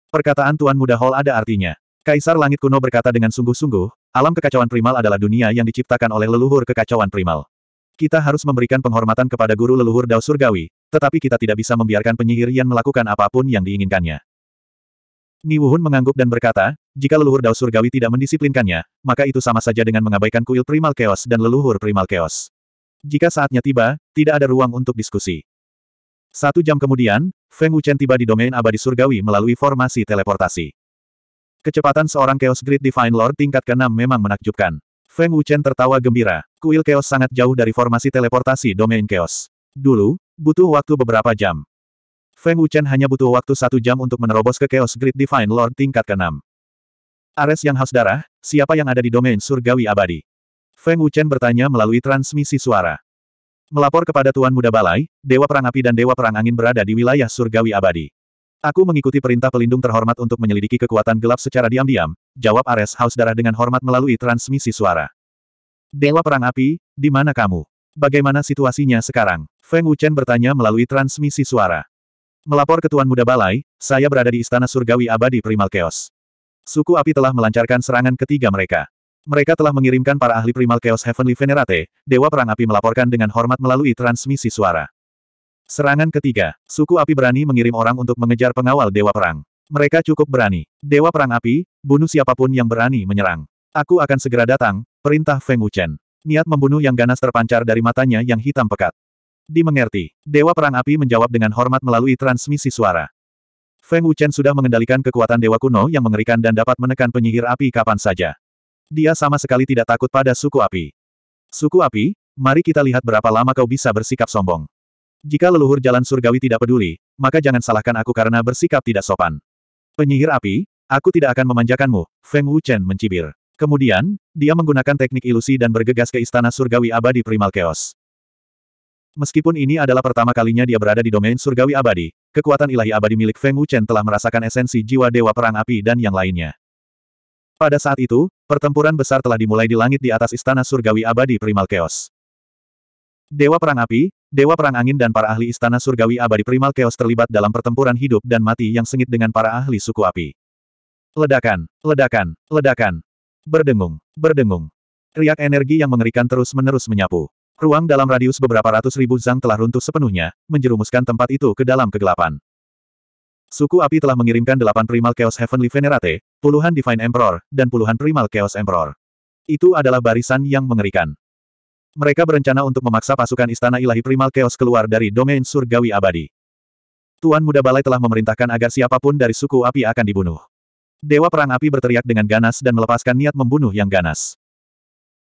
Perkataan Tuan Muda Hall ada artinya. Kaisar Langit Kuno berkata dengan sungguh-sungguh, alam kekacauan primal adalah dunia yang diciptakan oleh leluhur kekacauan primal. Kita harus memberikan penghormatan kepada guru leluhur Dao Surgawi, tetapi kita tidak bisa membiarkan penyihir yang melakukan apapun yang diinginkannya. Ni Niwuhun mengangguk dan berkata, jika leluhur Dao Surgawi tidak mendisiplinkannya, maka itu sama saja dengan mengabaikan kuil primal chaos dan leluhur primal chaos. Jika saatnya tiba, tidak ada ruang untuk diskusi. Satu jam kemudian, Feng Wuchen tiba di domain abadi surgawi melalui formasi teleportasi. Kecepatan seorang Chaos Grid Divine Lord tingkat ke-6 memang menakjubkan. Feng Wuchen tertawa gembira. Kuil Chaos sangat jauh dari formasi teleportasi domain Chaos. Dulu, butuh waktu beberapa jam. Feng Wuchen hanya butuh waktu satu jam untuk menerobos ke Chaos Grid Divine Lord tingkat ke-6. Ares yang haus darah, siapa yang ada di domain surgawi abadi? Feng Wuchen bertanya melalui transmisi suara. Melapor kepada Tuan Muda Balai, Dewa Perang Api dan Dewa Perang Angin berada di wilayah surgawi abadi. Aku mengikuti perintah pelindung terhormat untuk menyelidiki kekuatan gelap secara diam-diam, jawab Ares haus Darah dengan hormat melalui transmisi suara. Dewa Perang Api, di mana kamu? Bagaimana situasinya sekarang? Feng Wuchen bertanya melalui transmisi suara. Melapor ke Tuan Muda Balai, saya berada di Istana Surgawi Abadi Primal Chaos. Suku Api telah melancarkan serangan ketiga mereka. Mereka telah mengirimkan para ahli Primal Chaos Heavenly Venerate, Dewa Perang Api melaporkan dengan hormat melalui transmisi suara. Serangan ketiga, suku api berani mengirim orang untuk mengejar pengawal Dewa Perang. Mereka cukup berani. Dewa Perang Api, bunuh siapapun yang berani menyerang. Aku akan segera datang, perintah Feng Wuchen. Niat membunuh yang ganas terpancar dari matanya yang hitam pekat. Dimengerti, Dewa Perang Api menjawab dengan hormat melalui transmisi suara. Feng Wuchen sudah mengendalikan kekuatan Dewa Kuno yang mengerikan dan dapat menekan penyihir api kapan saja. Dia sama sekali tidak takut pada suku api. Suku api, mari kita lihat berapa lama kau bisa bersikap sombong. Jika leluhur jalan surgawi tidak peduli, maka jangan salahkan aku karena bersikap tidak sopan. Penyihir api, aku tidak akan memanjakanmu, Feng Wuchen mencibir. Kemudian, dia menggunakan teknik ilusi dan bergegas ke istana surgawi abadi primal chaos. Meskipun ini adalah pertama kalinya dia berada di domain surgawi abadi, kekuatan ilahi abadi milik Feng Wuchen telah merasakan esensi jiwa dewa perang api dan yang lainnya. Pada saat itu, pertempuran besar telah dimulai di langit di atas istana surgawi abadi primal chaos. Dewa Perang Api, Dewa Perang Angin dan para ahli Istana Surgawi Abadi Primal Chaos terlibat dalam pertempuran hidup dan mati yang sengit dengan para ahli suku api. Ledakan, ledakan, ledakan. Berdengung, berdengung. Riak energi yang mengerikan terus-menerus menyapu. Ruang dalam radius beberapa ratus ribu zang telah runtuh sepenuhnya, menjerumuskan tempat itu ke dalam kegelapan. Suku api telah mengirimkan delapan Primal Chaos Heavenly Venerate, puluhan Divine Emperor, dan puluhan Primal Chaos Emperor. Itu adalah barisan yang mengerikan. Mereka berencana untuk memaksa pasukan Istana Ilahi Primal Chaos keluar dari domain surgawi abadi. Tuan Muda Balai telah memerintahkan agar siapapun dari suku api akan dibunuh. Dewa Perang Api berteriak dengan ganas dan melepaskan niat membunuh yang ganas.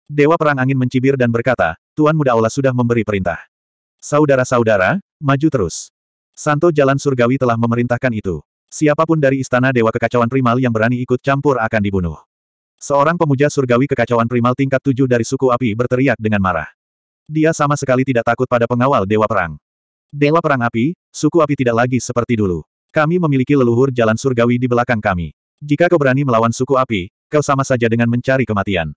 Dewa Perang Angin mencibir dan berkata, Tuan Muda Aula sudah memberi perintah. Saudara-saudara, maju terus. Santo Jalan Surgawi telah memerintahkan itu. Siapapun dari Istana Dewa Kekacauan Primal yang berani ikut campur akan dibunuh. Seorang pemuja surgawi kekacauan primal tingkat tujuh dari suku api berteriak dengan marah. Dia sama sekali tidak takut pada pengawal Dewa Perang. Dewa Perang Api, suku api tidak lagi seperti dulu. Kami memiliki leluhur jalan surgawi di belakang kami. Jika kau berani melawan suku api, kau sama saja dengan mencari kematian.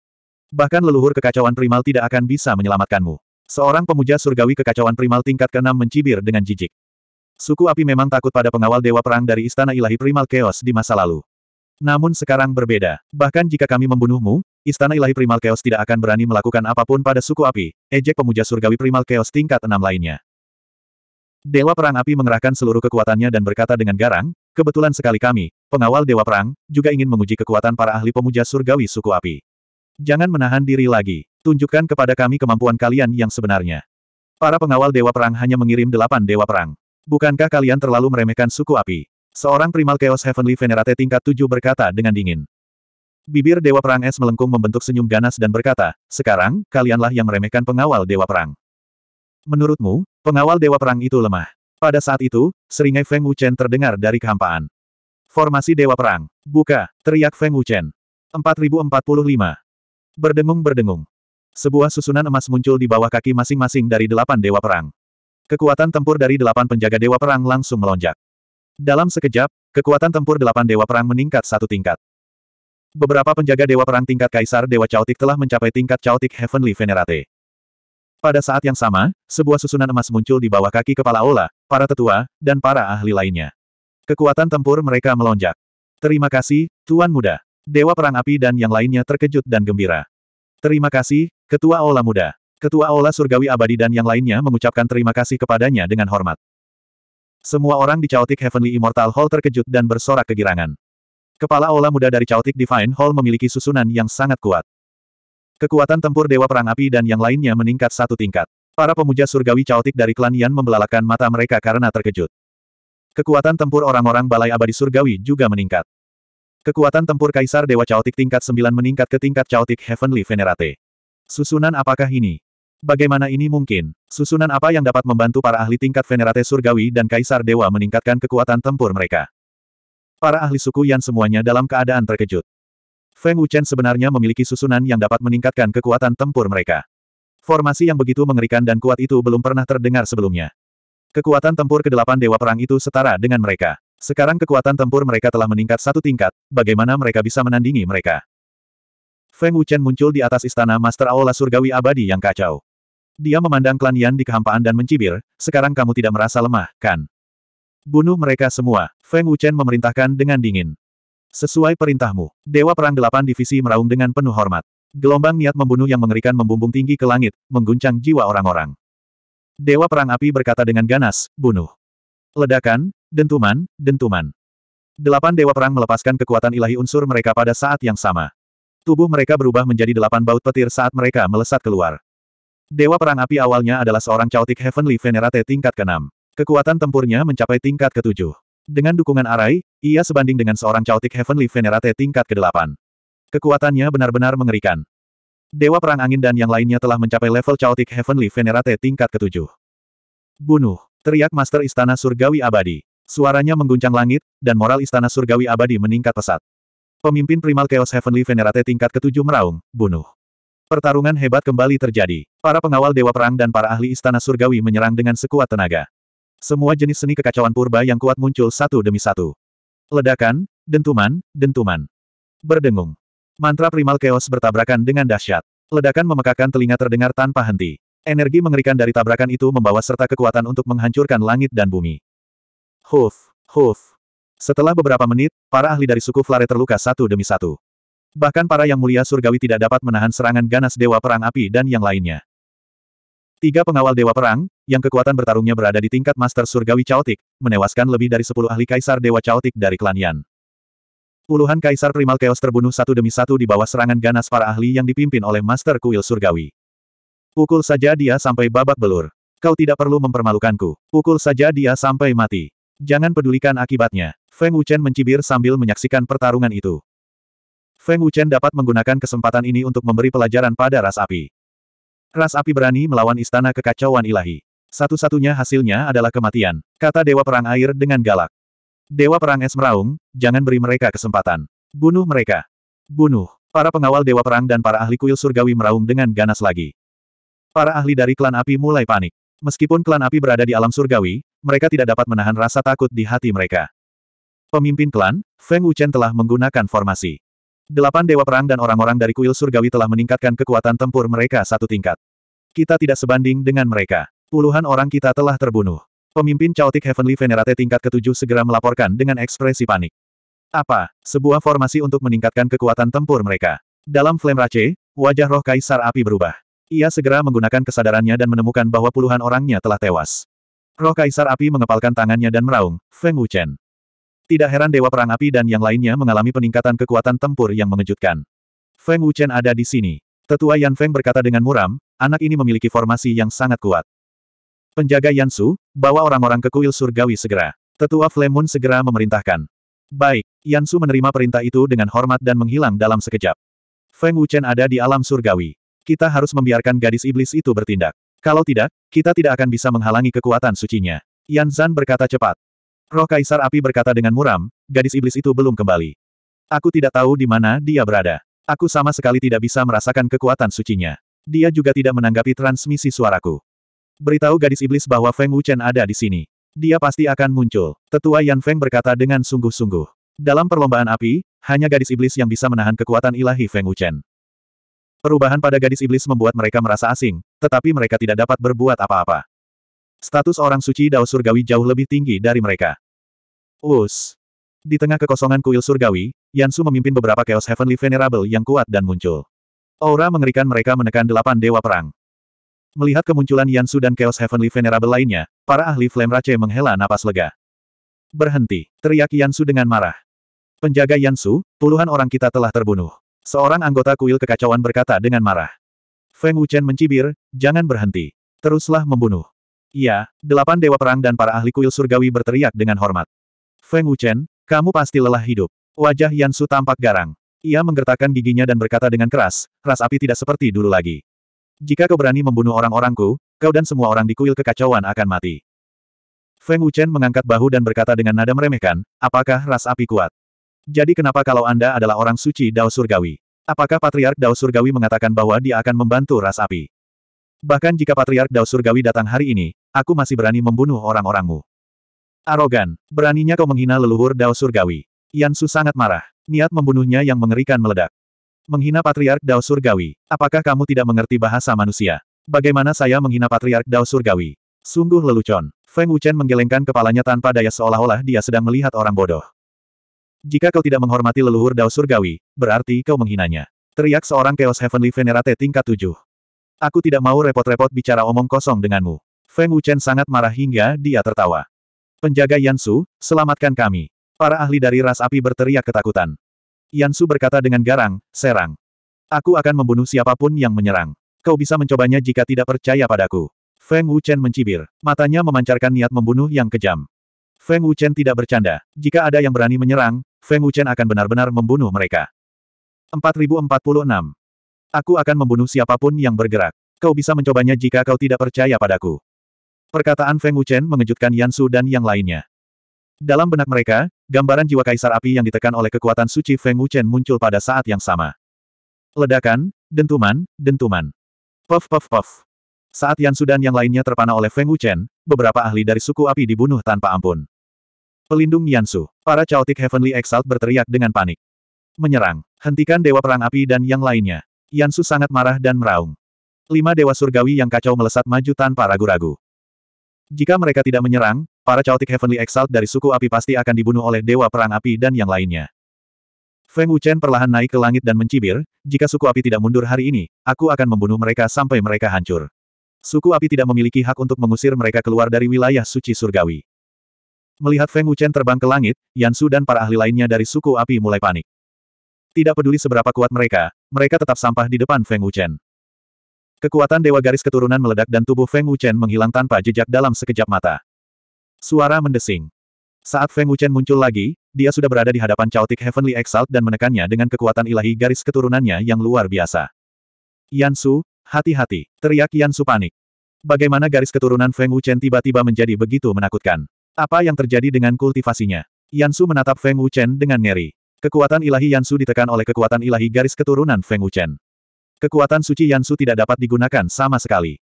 Bahkan leluhur kekacauan primal tidak akan bisa menyelamatkanmu. Seorang pemuja surgawi kekacauan primal tingkat keenam mencibir dengan jijik. Suku api memang takut pada pengawal Dewa Perang dari Istana Ilahi Primal Chaos di masa lalu. Namun sekarang berbeda. Bahkan jika kami membunuhmu, Istana Ilahi Primal Chaos tidak akan berani melakukan apapun pada suku api, ejek pemuja surgawi Primal Chaos tingkat enam lainnya. Dewa Perang Api mengerahkan seluruh kekuatannya dan berkata dengan garang, kebetulan sekali kami, pengawal Dewa Perang, juga ingin menguji kekuatan para ahli pemuja surgawi suku api. Jangan menahan diri lagi. Tunjukkan kepada kami kemampuan kalian yang sebenarnya. Para pengawal Dewa Perang hanya mengirim delapan Dewa Perang. Bukankah kalian terlalu meremehkan suku api? Seorang primal Chaos Heavenly Venerate tingkat 7 berkata dengan dingin. Bibir Dewa Perang Es melengkung membentuk senyum ganas dan berkata, sekarang, kalianlah yang meremehkan pengawal Dewa Perang. Menurutmu, pengawal Dewa Perang itu lemah. Pada saat itu, seringai Feng Wuchen terdengar dari kehampaan. Formasi Dewa Perang, buka, teriak Feng Wuchen. 4045. Berdengung-berdengung. Sebuah susunan emas muncul di bawah kaki masing-masing dari delapan Dewa Perang. Kekuatan tempur dari delapan penjaga Dewa Perang langsung melonjak. Dalam sekejap, kekuatan tempur delapan dewa perang meningkat satu tingkat. Beberapa penjaga dewa perang tingkat kaisar dewa caotik telah mencapai tingkat caotik Heavenly Venerate. Pada saat yang sama, sebuah susunan emas muncul di bawah kaki kepala Ola, para tetua, dan para ahli lainnya. Kekuatan tempur mereka melonjak. Terima kasih, Tuan Muda. Dewa Perang Api dan yang lainnya terkejut dan gembira. Terima kasih, Ketua Ola Muda. Ketua Ola Surgawi Abadi dan yang lainnya mengucapkan terima kasih kepadanya dengan hormat. Semua orang di Chaotic Heavenly Immortal Hall terkejut dan bersorak kegirangan. Kepala Aula Muda dari Chaotic Divine Hall memiliki susunan yang sangat kuat. Kekuatan tempur Dewa Perang Api dan yang lainnya meningkat satu tingkat. Para pemuja surgawi Chaotic dari klan Yan membelalakan mata mereka karena terkejut. Kekuatan tempur orang-orang Balai Abadi Surgawi juga meningkat. Kekuatan tempur Kaisar Dewa Chaotic tingkat 9 meningkat ke tingkat Chaotic Heavenly Venerate. Susunan apakah ini? Bagaimana ini mungkin? Susunan apa yang dapat membantu para ahli tingkat Venerate Surgawi dan Kaisar Dewa meningkatkan kekuatan tempur mereka? Para ahli suku yang semuanya dalam keadaan terkejut. Feng Wuchen sebenarnya memiliki susunan yang dapat meningkatkan kekuatan tempur mereka. Formasi yang begitu mengerikan dan kuat itu belum pernah terdengar sebelumnya. Kekuatan tempur ke kedelapan Dewa Perang itu setara dengan mereka. Sekarang kekuatan tempur mereka telah meningkat satu tingkat, bagaimana mereka bisa menandingi mereka? Feng Wuchen muncul di atas istana Master Aula Surgawi Abadi yang kacau. Dia memandang klan Yan di kehampaan dan mencibir, sekarang kamu tidak merasa lemah, kan? Bunuh mereka semua, Feng Wuchen memerintahkan dengan dingin. Sesuai perintahmu, Dewa Perang Delapan Divisi meraung dengan penuh hormat. Gelombang niat membunuh yang mengerikan membumbung tinggi ke langit, mengguncang jiwa orang-orang. Dewa Perang Api berkata dengan ganas, bunuh. Ledakan, dentuman, dentuman. Delapan Dewa Perang melepaskan kekuatan ilahi unsur mereka pada saat yang sama. Tubuh mereka berubah menjadi delapan baut petir saat mereka melesat keluar. Dewa Perang Api awalnya adalah seorang Chaotic Heavenly Venerate tingkat ke-6. Kekuatan tempurnya mencapai tingkat ke-7. Dengan dukungan Arai, ia sebanding dengan seorang Chaotic Heavenly Venerate tingkat ke-8. Kekuatannya benar-benar mengerikan. Dewa Perang Angin dan yang lainnya telah mencapai level Chaotic Heavenly Venerate tingkat ke-7. Bunuh! Teriak Master Istana Surgawi Abadi. Suaranya mengguncang langit, dan moral Istana Surgawi Abadi meningkat pesat. Pemimpin Primal Chaos Heavenly Venerate tingkat ke-7 meraung, bunuh. Pertarungan hebat kembali terjadi. Para pengawal Dewa Perang dan para ahli Istana Surgawi menyerang dengan sekuat tenaga. Semua jenis seni kekacauan purba yang kuat muncul satu demi satu. Ledakan, dentuman, dentuman. Berdengung. Mantra primal chaos bertabrakan dengan dahsyat. Ledakan memekakan telinga terdengar tanpa henti. Energi mengerikan dari tabrakan itu membawa serta kekuatan untuk menghancurkan langit dan bumi. Huf, huf. Setelah beberapa menit, para ahli dari suku Flare terluka satu demi satu. Bahkan para yang mulia surgawi tidak dapat menahan serangan ganas Dewa Perang Api dan yang lainnya. Tiga pengawal Dewa Perang, yang kekuatan bertarungnya berada di tingkat Master Surgawi Chaotic, menewaskan lebih dari sepuluh ahli Kaisar Dewa Chaotic dari klan Yan. Puluhan Kaisar Primal Chaos terbunuh satu demi satu di bawah serangan ganas para ahli yang dipimpin oleh Master Kuil Surgawi. Pukul saja dia sampai babak belur. Kau tidak perlu mempermalukanku. Pukul saja dia sampai mati. Jangan pedulikan akibatnya. Feng Wuchen mencibir sambil menyaksikan pertarungan itu. Feng Wuchen dapat menggunakan kesempatan ini untuk memberi pelajaran pada ras api. Ras api berani melawan istana kekacauan ilahi. Satu-satunya hasilnya adalah kematian, kata Dewa Perang Air dengan galak. Dewa Perang Es meraung, jangan beri mereka kesempatan. Bunuh mereka. Bunuh. Para pengawal Dewa Perang dan para ahli kuil surgawi meraung dengan ganas lagi. Para ahli dari klan api mulai panik. Meskipun klan api berada di alam surgawi, mereka tidak dapat menahan rasa takut di hati mereka. Pemimpin klan, Feng Wuchen telah menggunakan formasi. Delapan dewa perang dan orang-orang dari kuil surgawi telah meningkatkan kekuatan tempur mereka satu tingkat. Kita tidak sebanding dengan mereka. Puluhan orang kita telah terbunuh. Pemimpin Chaotic Heavenly Venerate tingkat ketujuh segera melaporkan dengan ekspresi panik. Apa? Sebuah formasi untuk meningkatkan kekuatan tempur mereka. Dalam Flame Rache, wajah roh Kaisar Api berubah. Ia segera menggunakan kesadarannya dan menemukan bahwa puluhan orangnya telah tewas. Roh Kaisar Api mengepalkan tangannya dan meraung, Feng Wuchen. Tidak heran Dewa Perang Api dan yang lainnya mengalami peningkatan kekuatan tempur yang mengejutkan. Feng Wuchen ada di sini. Tetua Yan Feng berkata dengan muram, anak ini memiliki formasi yang sangat kuat. Penjaga Yan Su, bawa orang-orang ke kuil surgawi segera. Tetua Flemun segera memerintahkan. Baik, Yan Su menerima perintah itu dengan hormat dan menghilang dalam sekejap. Feng Wuchen ada di alam surgawi. Kita harus membiarkan gadis iblis itu bertindak. Kalau tidak, kita tidak akan bisa menghalangi kekuatan sucinya. Yan Zan berkata cepat. Roh Kaisar Api berkata dengan muram, gadis iblis itu belum kembali. Aku tidak tahu di mana dia berada. Aku sama sekali tidak bisa merasakan kekuatan sucinya. Dia juga tidak menanggapi transmisi suaraku. Beritahu gadis iblis bahwa Feng Wuchen ada di sini. Dia pasti akan muncul. Tetua Yan Feng berkata dengan sungguh-sungguh. Dalam perlombaan api, hanya gadis iblis yang bisa menahan kekuatan ilahi Feng Wuchen. Perubahan pada gadis iblis membuat mereka merasa asing, tetapi mereka tidak dapat berbuat apa-apa. Status orang suci Dao Surgawi jauh lebih tinggi dari mereka. Us. Di tengah kekosongan kuil surgawi, Yansu memimpin beberapa Chaos Heavenly Venerable yang kuat dan muncul. Aura mengerikan mereka menekan delapan dewa perang. Melihat kemunculan Yansu dan Chaos Heavenly Venerable lainnya, para ahli Flame Rache menghela napas lega. Berhenti, teriak Yansu dengan marah. Penjaga Yansu, puluhan orang kita telah terbunuh. Seorang anggota kuil kekacauan berkata dengan marah. Feng Wuchen mencibir, jangan berhenti. Teruslah membunuh. Iya, delapan dewa perang dan para ahli kuil surgawi berteriak dengan hormat. Feng Wuchen, kamu pasti lelah hidup. Wajah Yan Su tampak garang. Ia menggertakkan giginya dan berkata dengan keras, ras api tidak seperti dulu lagi. Jika kau berani membunuh orang-orangku, kau dan semua orang di kuil kekacauan akan mati. Feng Wuchen mengangkat bahu dan berkata dengan nada meremehkan, apakah ras api kuat? Jadi kenapa kalau Anda adalah orang suci Dao Surgawi? Apakah Patriark Dao Surgawi mengatakan bahwa dia akan membantu ras api? Bahkan jika Patriark Dao Surgawi datang hari ini, aku masih berani membunuh orang-orangmu. Arogan, beraninya kau menghina leluhur Dao Surgawi. Su sangat marah. Niat membunuhnya yang mengerikan meledak. Menghina Patriark Dao Surgawi, apakah kamu tidak mengerti bahasa manusia? Bagaimana saya menghina Patriark Dao Surgawi? Sungguh lelucon. Feng Wuchen menggelengkan kepalanya tanpa daya seolah-olah dia sedang melihat orang bodoh. Jika kau tidak menghormati leluhur Dao Surgawi, berarti kau menghinanya. Teriak seorang Chaos Heavenly Venerate tingkat 7. Aku tidak mau repot-repot bicara omong kosong denganmu. Feng Wuchen sangat marah hingga dia tertawa. Penjaga Yansu, selamatkan kami. Para ahli dari ras api berteriak ketakutan. Yansu berkata dengan garang, serang. Aku akan membunuh siapapun yang menyerang. Kau bisa mencobanya jika tidak percaya padaku. Feng Wuchen mencibir. Matanya memancarkan niat membunuh yang kejam. Feng Wuchen tidak bercanda. Jika ada yang berani menyerang, Feng Wuchen akan benar-benar membunuh mereka. 4046 Aku akan membunuh siapapun yang bergerak. Kau bisa mencobanya jika kau tidak percaya padaku. Perkataan Feng Wuchen mengejutkan Yan Su dan yang lainnya. Dalam benak mereka, gambaran jiwa kaisar api yang ditekan oleh kekuatan suci Feng Wuchen muncul pada saat yang sama. Ledakan, dentuman, dentuman. Puff puff puff. Saat Yan Su dan yang lainnya terpana oleh Feng Wuchen, beberapa ahli dari suku api dibunuh tanpa ampun. Pelindung Yan Su, para Chaotic Heavenly Exalt berteriak dengan panik. Menyerang, hentikan Dewa Perang Api dan yang lainnya. Yansu sangat marah dan meraung. Lima dewa surgawi yang kacau melesat maju tanpa ragu-ragu. Jika mereka tidak menyerang, para Chaotic Heavenly Exalt dari suku api pasti akan dibunuh oleh dewa perang api dan yang lainnya. Feng Wuchen perlahan naik ke langit dan mencibir, jika suku api tidak mundur hari ini, aku akan membunuh mereka sampai mereka hancur. Suku api tidak memiliki hak untuk mengusir mereka keluar dari wilayah suci surgawi. Melihat Feng Wuchen terbang ke langit, Yansu dan para ahli lainnya dari suku api mulai panik. Tidak peduli seberapa kuat mereka, mereka tetap sampah di depan Feng Wuchen. Kekuatan Dewa Garis Keturunan meledak dan tubuh Feng Wuchen menghilang tanpa jejak dalam sekejap mata. Suara mendesing. Saat Feng Wuchen muncul lagi, dia sudah berada di hadapan Chaotic Heavenly Exalt dan menekannya dengan kekuatan ilahi garis keturunannya yang luar biasa. Yan Su, hati-hati, teriak Yan Su panik. Bagaimana garis keturunan Feng Wuchen tiba-tiba menjadi begitu menakutkan? Apa yang terjadi dengan kultivasinya? Yan Su menatap Feng Wuchen dengan ngeri. Kekuatan ilahi Yansu ditekan oleh kekuatan ilahi garis keturunan Feng Wuchen. Kekuatan suci Yansu tidak dapat digunakan sama sekali.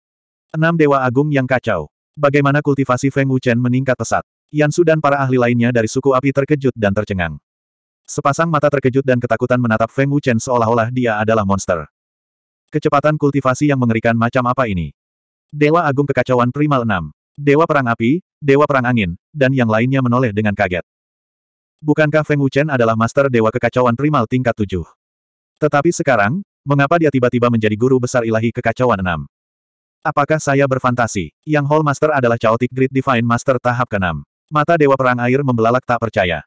Enam Dewa Agung yang kacau. Bagaimana kultivasi Feng Wuchen meningkat pesat. Yansu dan para ahli lainnya dari suku api terkejut dan tercengang. Sepasang mata terkejut dan ketakutan menatap Feng Wuchen seolah-olah dia adalah monster. Kecepatan kultivasi yang mengerikan macam apa ini? Dewa Agung Kekacauan Primal 6. Dewa Perang Api, Dewa Perang Angin, dan yang lainnya menoleh dengan kaget. Bukankah Feng Wuchen adalah master dewa kekacauan primal tingkat tujuh? Tetapi sekarang, mengapa dia tiba-tiba menjadi guru besar ilahi kekacauan enam? Apakah saya berfantasi? Yang Hall Master adalah Chaotic Grid Divine Master tahap ke Mata Dewa Perang Air membelalak tak percaya.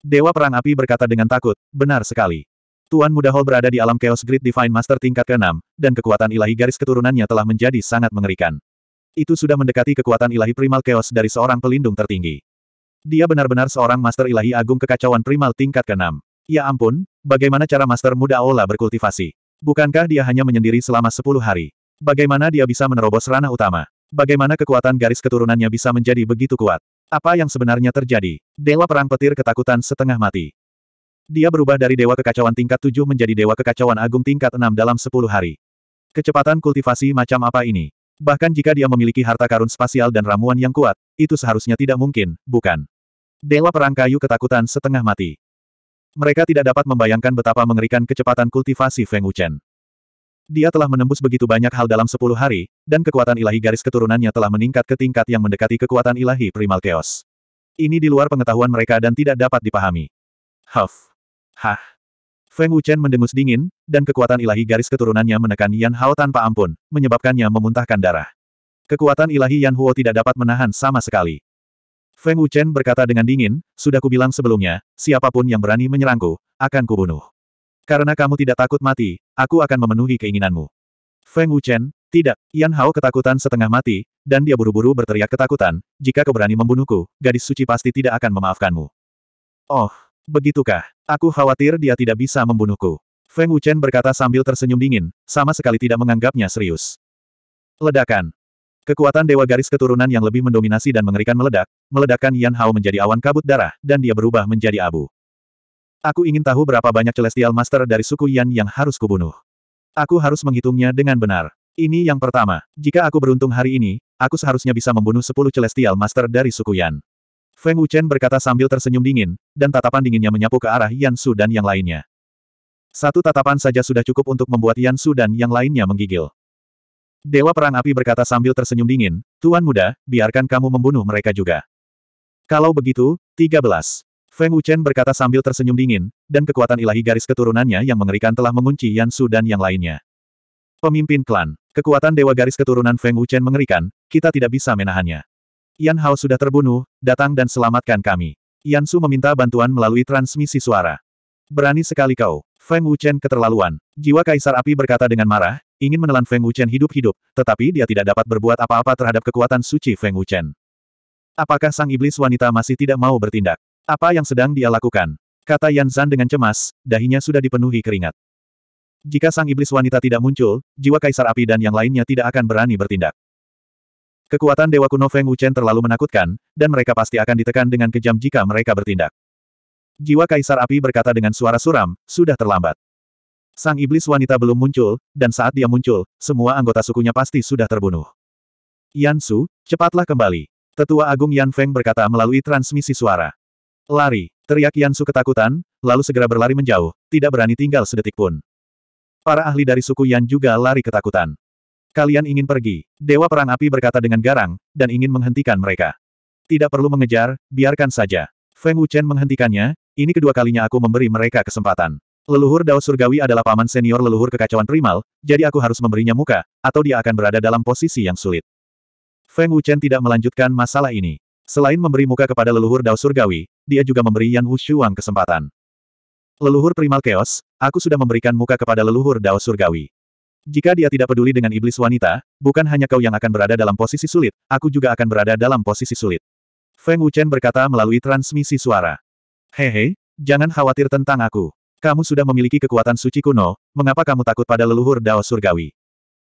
Dewa Perang Api berkata dengan takut, benar sekali. Tuan Muda Hall berada di alam Chaos Grid Divine Master tingkat ke-6, dan kekuatan ilahi garis keturunannya telah menjadi sangat mengerikan. Itu sudah mendekati kekuatan ilahi primal chaos dari seorang pelindung tertinggi. Dia benar-benar seorang master ilahi agung kekacauan primal tingkat ke-6. Ya ampun, bagaimana cara master muda Ola berkultivasi? Bukankah dia hanya menyendiri selama 10 hari? Bagaimana dia bisa menerobos ranah utama? Bagaimana kekuatan garis keturunannya bisa menjadi begitu kuat? Apa yang sebenarnya terjadi? Dewa Perang Petir ketakutan setengah mati. Dia berubah dari Dewa Kekacauan tingkat 7 menjadi Dewa Kekacauan Agung tingkat 6 dalam 10 hari. Kecepatan kultivasi macam apa ini? Bahkan jika dia memiliki harta karun spasial dan ramuan yang kuat, itu seharusnya tidak mungkin, bukan? Dewa Perang Kayu ketakutan setengah mati. Mereka tidak dapat membayangkan betapa mengerikan kecepatan kultivasi Feng Wuchen. Dia telah menembus begitu banyak hal dalam sepuluh hari, dan kekuatan ilahi garis keturunannya telah meningkat ke tingkat yang mendekati kekuatan ilahi primal chaos. Ini di luar pengetahuan mereka dan tidak dapat dipahami. Huff. Hah. Feng Wuchen mendengus dingin, dan kekuatan ilahi garis keturunannya menekan Yan Hao tanpa ampun, menyebabkannya memuntahkan darah. Kekuatan ilahi Yan Huo tidak dapat menahan sama sekali. Feng Wuchen berkata dengan dingin, sudah kubilang sebelumnya, siapapun yang berani menyerangku, akan kubunuh. Karena kamu tidak takut mati, aku akan memenuhi keinginanmu. Feng Wuchen, tidak, Yan Hao ketakutan setengah mati, dan dia buru-buru berteriak ketakutan, jika kau berani membunuhku, gadis suci pasti tidak akan memaafkanmu. Oh, begitukah? Aku khawatir dia tidak bisa membunuhku. Feng Wuchen berkata sambil tersenyum dingin, sama sekali tidak menganggapnya serius. Ledakan. Kekuatan Dewa Garis Keturunan yang lebih mendominasi dan mengerikan meledak, meledakkan Yan Hao menjadi awan kabut darah, dan dia berubah menjadi abu. Aku ingin tahu berapa banyak Celestial Master dari suku Yan yang harus kubunuh. Aku harus menghitungnya dengan benar. Ini yang pertama. Jika aku beruntung hari ini, aku seharusnya bisa membunuh 10 Celestial Master dari suku Yan. Feng Wuchen berkata sambil tersenyum dingin, dan tatapan dinginnya menyapu ke arah Yan Su dan yang lainnya. Satu tatapan saja sudah cukup untuk membuat Yan Su dan yang lainnya menggigil. Dewa Perang Api berkata sambil tersenyum dingin, Tuan Muda, biarkan kamu membunuh mereka juga. Kalau begitu, 13. Feng Wuchen berkata sambil tersenyum dingin, dan kekuatan ilahi garis keturunannya yang mengerikan telah mengunci Yan Su dan yang lainnya. Pemimpin klan, kekuatan dewa garis keturunan Feng Wuchen mengerikan, kita tidak bisa menahannya. Yan Hao sudah terbunuh, datang dan selamatkan kami. Yan Su meminta bantuan melalui transmisi suara. Berani sekali kau, Feng Wuchen keterlaluan. Jiwa Kaisar Api berkata dengan marah, ingin menelan Feng Wuchen hidup-hidup, tetapi dia tidak dapat berbuat apa-apa terhadap kekuatan suci Feng Wuchen. Apakah sang iblis wanita masih tidak mau bertindak? Apa yang sedang dia lakukan? Kata Yan Zan dengan cemas, dahinya sudah dipenuhi keringat. Jika sang iblis wanita tidak muncul, jiwa kaisar api dan yang lainnya tidak akan berani bertindak. Kekuatan Dewa Kuno Feng Wuchen terlalu menakutkan, dan mereka pasti akan ditekan dengan kejam jika mereka bertindak. Jiwa kaisar api berkata dengan suara suram, sudah terlambat. Sang iblis wanita belum muncul, dan saat dia muncul, semua anggota sukunya pasti sudah terbunuh. Yan Su, cepatlah kembali. Tetua Agung Yan Feng berkata melalui transmisi suara. Lari, teriak Yan Su ketakutan, lalu segera berlari menjauh, tidak berani tinggal sedetik pun. Para ahli dari suku Yan juga lari ketakutan. Kalian ingin pergi, Dewa Perang Api berkata dengan garang, dan ingin menghentikan mereka. Tidak perlu mengejar, biarkan saja. Feng Wuchen menghentikannya, ini kedua kalinya aku memberi mereka kesempatan. Leluhur Dao Surgawi adalah paman senior leluhur kekacauan primal, jadi aku harus memberinya muka, atau dia akan berada dalam posisi yang sulit. Feng Wuchen tidak melanjutkan masalah ini. Selain memberi muka kepada leluhur Dao Surgawi, dia juga memberi Yan Wushuang kesempatan. Leluhur primal chaos, aku sudah memberikan muka kepada leluhur Dao Surgawi. Jika dia tidak peduli dengan iblis wanita, bukan hanya kau yang akan berada dalam posisi sulit, aku juga akan berada dalam posisi sulit. Feng Wuchen berkata melalui transmisi suara. Hehe, jangan khawatir tentang aku. Kamu sudah memiliki kekuatan suci kuno, mengapa kamu takut pada leluhur Dao Surgawi?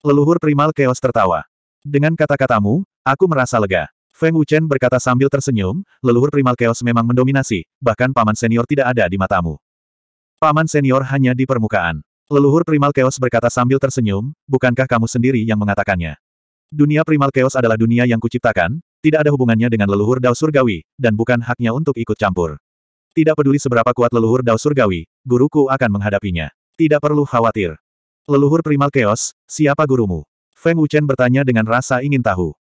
Leluhur primal chaos tertawa. Dengan kata-katamu, Aku merasa lega. Feng Wuchen berkata sambil tersenyum, leluhur primal chaos memang mendominasi, bahkan paman senior tidak ada di matamu. Paman senior hanya di permukaan. Leluhur primal chaos berkata sambil tersenyum, bukankah kamu sendiri yang mengatakannya? Dunia primal chaos adalah dunia yang kuciptakan, tidak ada hubungannya dengan leluhur dao surgawi, dan bukan haknya untuk ikut campur. Tidak peduli seberapa kuat leluhur dao surgawi, guruku akan menghadapinya. Tidak perlu khawatir. Leluhur primal chaos, siapa gurumu? Feng Wuchen bertanya dengan rasa ingin tahu.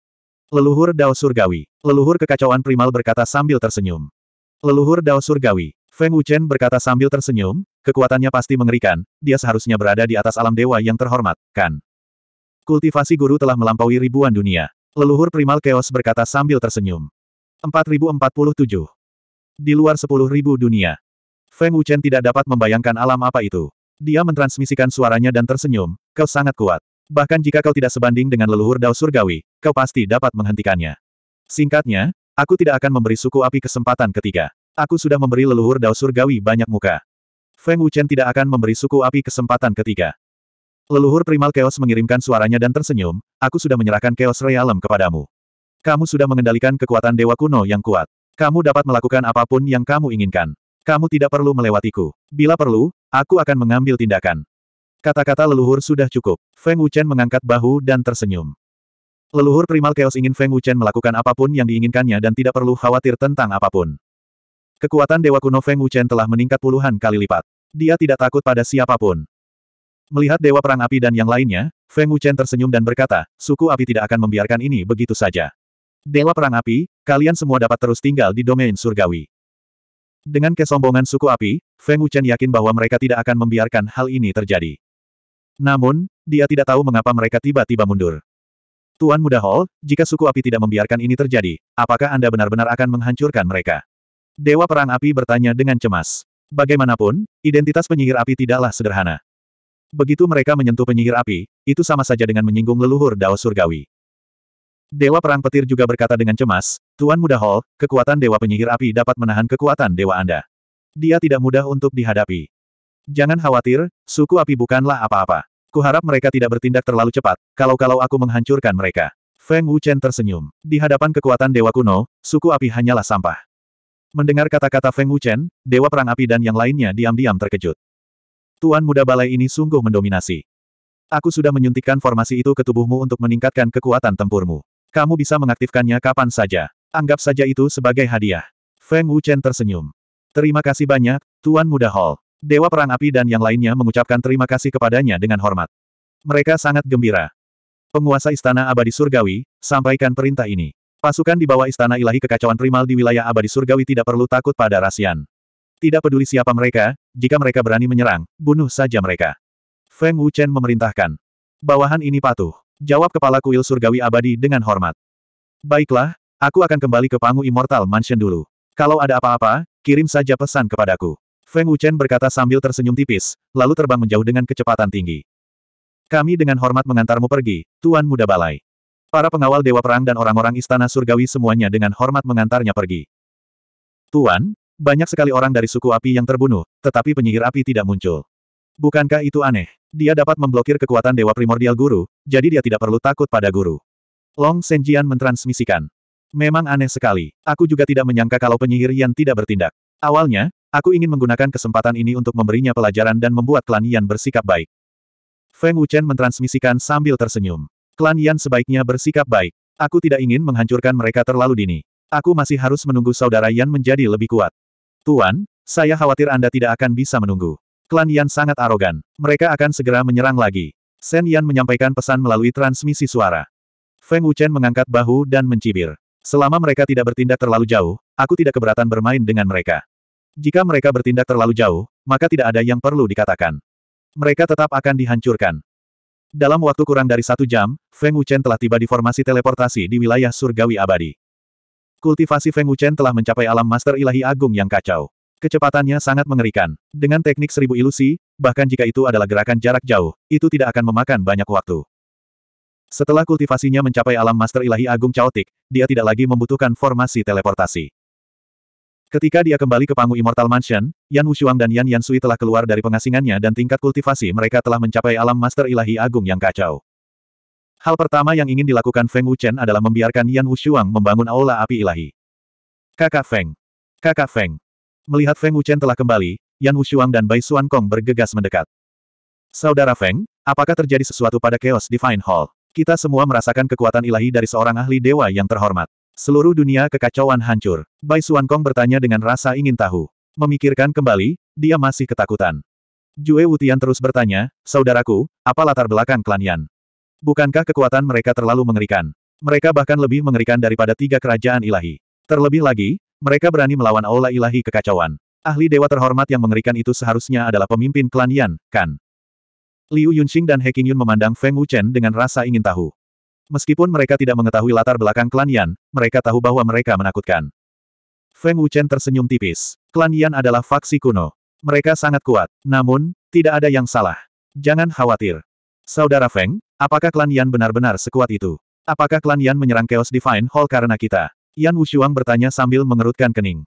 Leluhur Dao Surgawi. Leluhur kekacauan primal berkata sambil tersenyum. Leluhur Dao Surgawi. Feng Wuchen berkata sambil tersenyum, kekuatannya pasti mengerikan, dia seharusnya berada di atas alam dewa yang terhormat, kan? Kultivasi guru telah melampaui ribuan dunia. Leluhur primal keos berkata sambil tersenyum. 4047. Di luar 10.000 dunia. Feng Wuchen tidak dapat membayangkan alam apa itu. Dia mentransmisikan suaranya dan tersenyum, kau sangat kuat. Bahkan jika kau tidak sebanding dengan leluhur dao surgawi, kau pasti dapat menghentikannya. Singkatnya, aku tidak akan memberi suku api kesempatan ketiga. Aku sudah memberi leluhur dao surgawi banyak muka. Feng Wuchen tidak akan memberi suku api kesempatan ketiga. Leluhur primal Chaos mengirimkan suaranya dan tersenyum, aku sudah menyerahkan Chaos Realm kepadamu. Kamu sudah mengendalikan kekuatan Dewa Kuno yang kuat. Kamu dapat melakukan apapun yang kamu inginkan. Kamu tidak perlu melewatiku. Bila perlu, aku akan mengambil tindakan. Kata-kata leluhur sudah cukup. Feng Wuchen mengangkat bahu dan tersenyum. Leluhur primal chaos ingin Feng Wuchen melakukan apapun yang diinginkannya dan tidak perlu khawatir tentang apapun. Kekuatan Dewa Kuno Feng Wuchen telah meningkat puluhan kali lipat. Dia tidak takut pada siapapun. Melihat Dewa Perang Api dan yang lainnya, Feng Wuchen tersenyum dan berkata, suku api tidak akan membiarkan ini begitu saja. Dewa Perang Api, kalian semua dapat terus tinggal di domain surgawi. Dengan kesombongan suku api, Feng Wuchen yakin bahwa mereka tidak akan membiarkan hal ini terjadi. Namun, dia tidak tahu mengapa mereka tiba-tiba mundur. Tuan Muda Hall, jika suku api tidak membiarkan ini terjadi, apakah Anda benar-benar akan menghancurkan mereka? Dewa Perang Api bertanya dengan cemas. Bagaimanapun, identitas penyihir api tidaklah sederhana. Begitu mereka menyentuh penyihir api, itu sama saja dengan menyinggung leluhur Dao Surgawi. Dewa Perang Petir juga berkata dengan cemas, Tuan Muda Hall, kekuatan Dewa Penyihir Api dapat menahan kekuatan Dewa Anda. Dia tidak mudah untuk dihadapi. Jangan khawatir, suku api bukanlah apa-apa. Kuharap mereka tidak bertindak terlalu cepat, kalau-kalau aku menghancurkan mereka. Feng Wuchen tersenyum. Di hadapan kekuatan dewa kuno, suku api hanyalah sampah. Mendengar kata-kata Feng Wuchen, dewa perang api dan yang lainnya diam-diam terkejut. Tuan muda balai ini sungguh mendominasi. Aku sudah menyuntikkan formasi itu ke tubuhmu untuk meningkatkan kekuatan tempurmu. Kamu bisa mengaktifkannya kapan saja. Anggap saja itu sebagai hadiah. Feng Wuchen tersenyum. Terima kasih banyak, Tuan Muda Hall. Dewa Perang Api dan yang lainnya mengucapkan terima kasih kepadanya dengan hormat. Mereka sangat gembira. Penguasa Istana Abadi Surgawi, sampaikan perintah ini. Pasukan di bawah Istana Ilahi Kekacauan Primal di wilayah Abadi Surgawi tidak perlu takut pada rasian. Tidak peduli siapa mereka, jika mereka berani menyerang, bunuh saja mereka. Feng Wuchen memerintahkan. Bawahan ini patuh. Jawab kepala kuil Surgawi Abadi dengan hormat. Baiklah, aku akan kembali ke Pangu Immortal Mansion dulu. Kalau ada apa-apa, kirim saja pesan kepadaku. Feng Wuchen berkata sambil tersenyum tipis, lalu terbang menjauh dengan kecepatan tinggi. Kami dengan hormat mengantarmu pergi, Tuan Muda Balai. Para pengawal Dewa Perang dan orang-orang Istana Surgawi semuanya dengan hormat mengantarnya pergi. Tuan, banyak sekali orang dari suku api yang terbunuh, tetapi penyihir api tidak muncul. Bukankah itu aneh? Dia dapat memblokir kekuatan Dewa Primordial Guru, jadi dia tidak perlu takut pada Guru. Long Senjian mentransmisikan. Memang aneh sekali. Aku juga tidak menyangka kalau penyihir yang tidak bertindak. Awalnya, Aku ingin menggunakan kesempatan ini untuk memberinya pelajaran dan membuat klan Yan bersikap baik. Feng Wuchen mentransmisikan sambil tersenyum. Klan Yan sebaiknya bersikap baik. Aku tidak ingin menghancurkan mereka terlalu dini. Aku masih harus menunggu saudara Yan menjadi lebih kuat. Tuan, saya khawatir Anda tidak akan bisa menunggu. Klan Yan sangat arogan. Mereka akan segera menyerang lagi. Shen Yan menyampaikan pesan melalui transmisi suara. Feng Wuchen mengangkat bahu dan mencibir. Selama mereka tidak bertindak terlalu jauh, aku tidak keberatan bermain dengan mereka. Jika mereka bertindak terlalu jauh, maka tidak ada yang perlu dikatakan. Mereka tetap akan dihancurkan. Dalam waktu kurang dari satu jam, Feng Wuchen telah tiba di formasi teleportasi di wilayah surgawi abadi. Kultivasi Feng Wuchen telah mencapai alam master ilahi agung yang kacau. Kecepatannya sangat mengerikan. Dengan teknik seribu ilusi, bahkan jika itu adalah gerakan jarak jauh, itu tidak akan memakan banyak waktu. Setelah kultivasinya mencapai alam master ilahi agung caotik, dia tidak lagi membutuhkan formasi teleportasi. Ketika dia kembali ke Pangu Immortal Mansion, Yan Wushuang dan Yan Yansui telah keluar dari pengasingannya dan tingkat kultivasi mereka telah mencapai alam master ilahi agung yang kacau. Hal pertama yang ingin dilakukan Feng Wuchen adalah membiarkan Yan Wushuang membangun aula api ilahi. Kakak Feng. Kakak Feng. Melihat Feng Wuchen telah kembali, Yan Wushuang dan Bai Xuan Kong bergegas mendekat. Saudara Feng, apakah terjadi sesuatu pada Chaos Divine Hall? Kita semua merasakan kekuatan ilahi dari seorang ahli dewa yang terhormat. Seluruh dunia kekacauan hancur. Bai Suan bertanya dengan rasa ingin tahu. Memikirkan kembali, dia masih ketakutan. Jue Wutian terus bertanya, Saudaraku, apa latar belakang klan Yan? Bukankah kekuatan mereka terlalu mengerikan? Mereka bahkan lebih mengerikan daripada tiga kerajaan ilahi. Terlebih lagi, mereka berani melawan aula ilahi kekacauan. Ahli dewa terhormat yang mengerikan itu seharusnya adalah pemimpin klan Yan, kan? Liu Yunxing dan He Qingyun memandang Feng Wuchen dengan rasa ingin tahu. Meskipun mereka tidak mengetahui latar belakang klan Yan, mereka tahu bahwa mereka menakutkan. Feng Wuchen tersenyum tipis. Klan Yan adalah faksi kuno. Mereka sangat kuat. Namun, tidak ada yang salah. Jangan khawatir. Saudara Feng, apakah klan Yan benar-benar sekuat itu? Apakah klan Yan menyerang Chaos Divine Hall karena kita? Yan Wushuang bertanya sambil mengerutkan kening.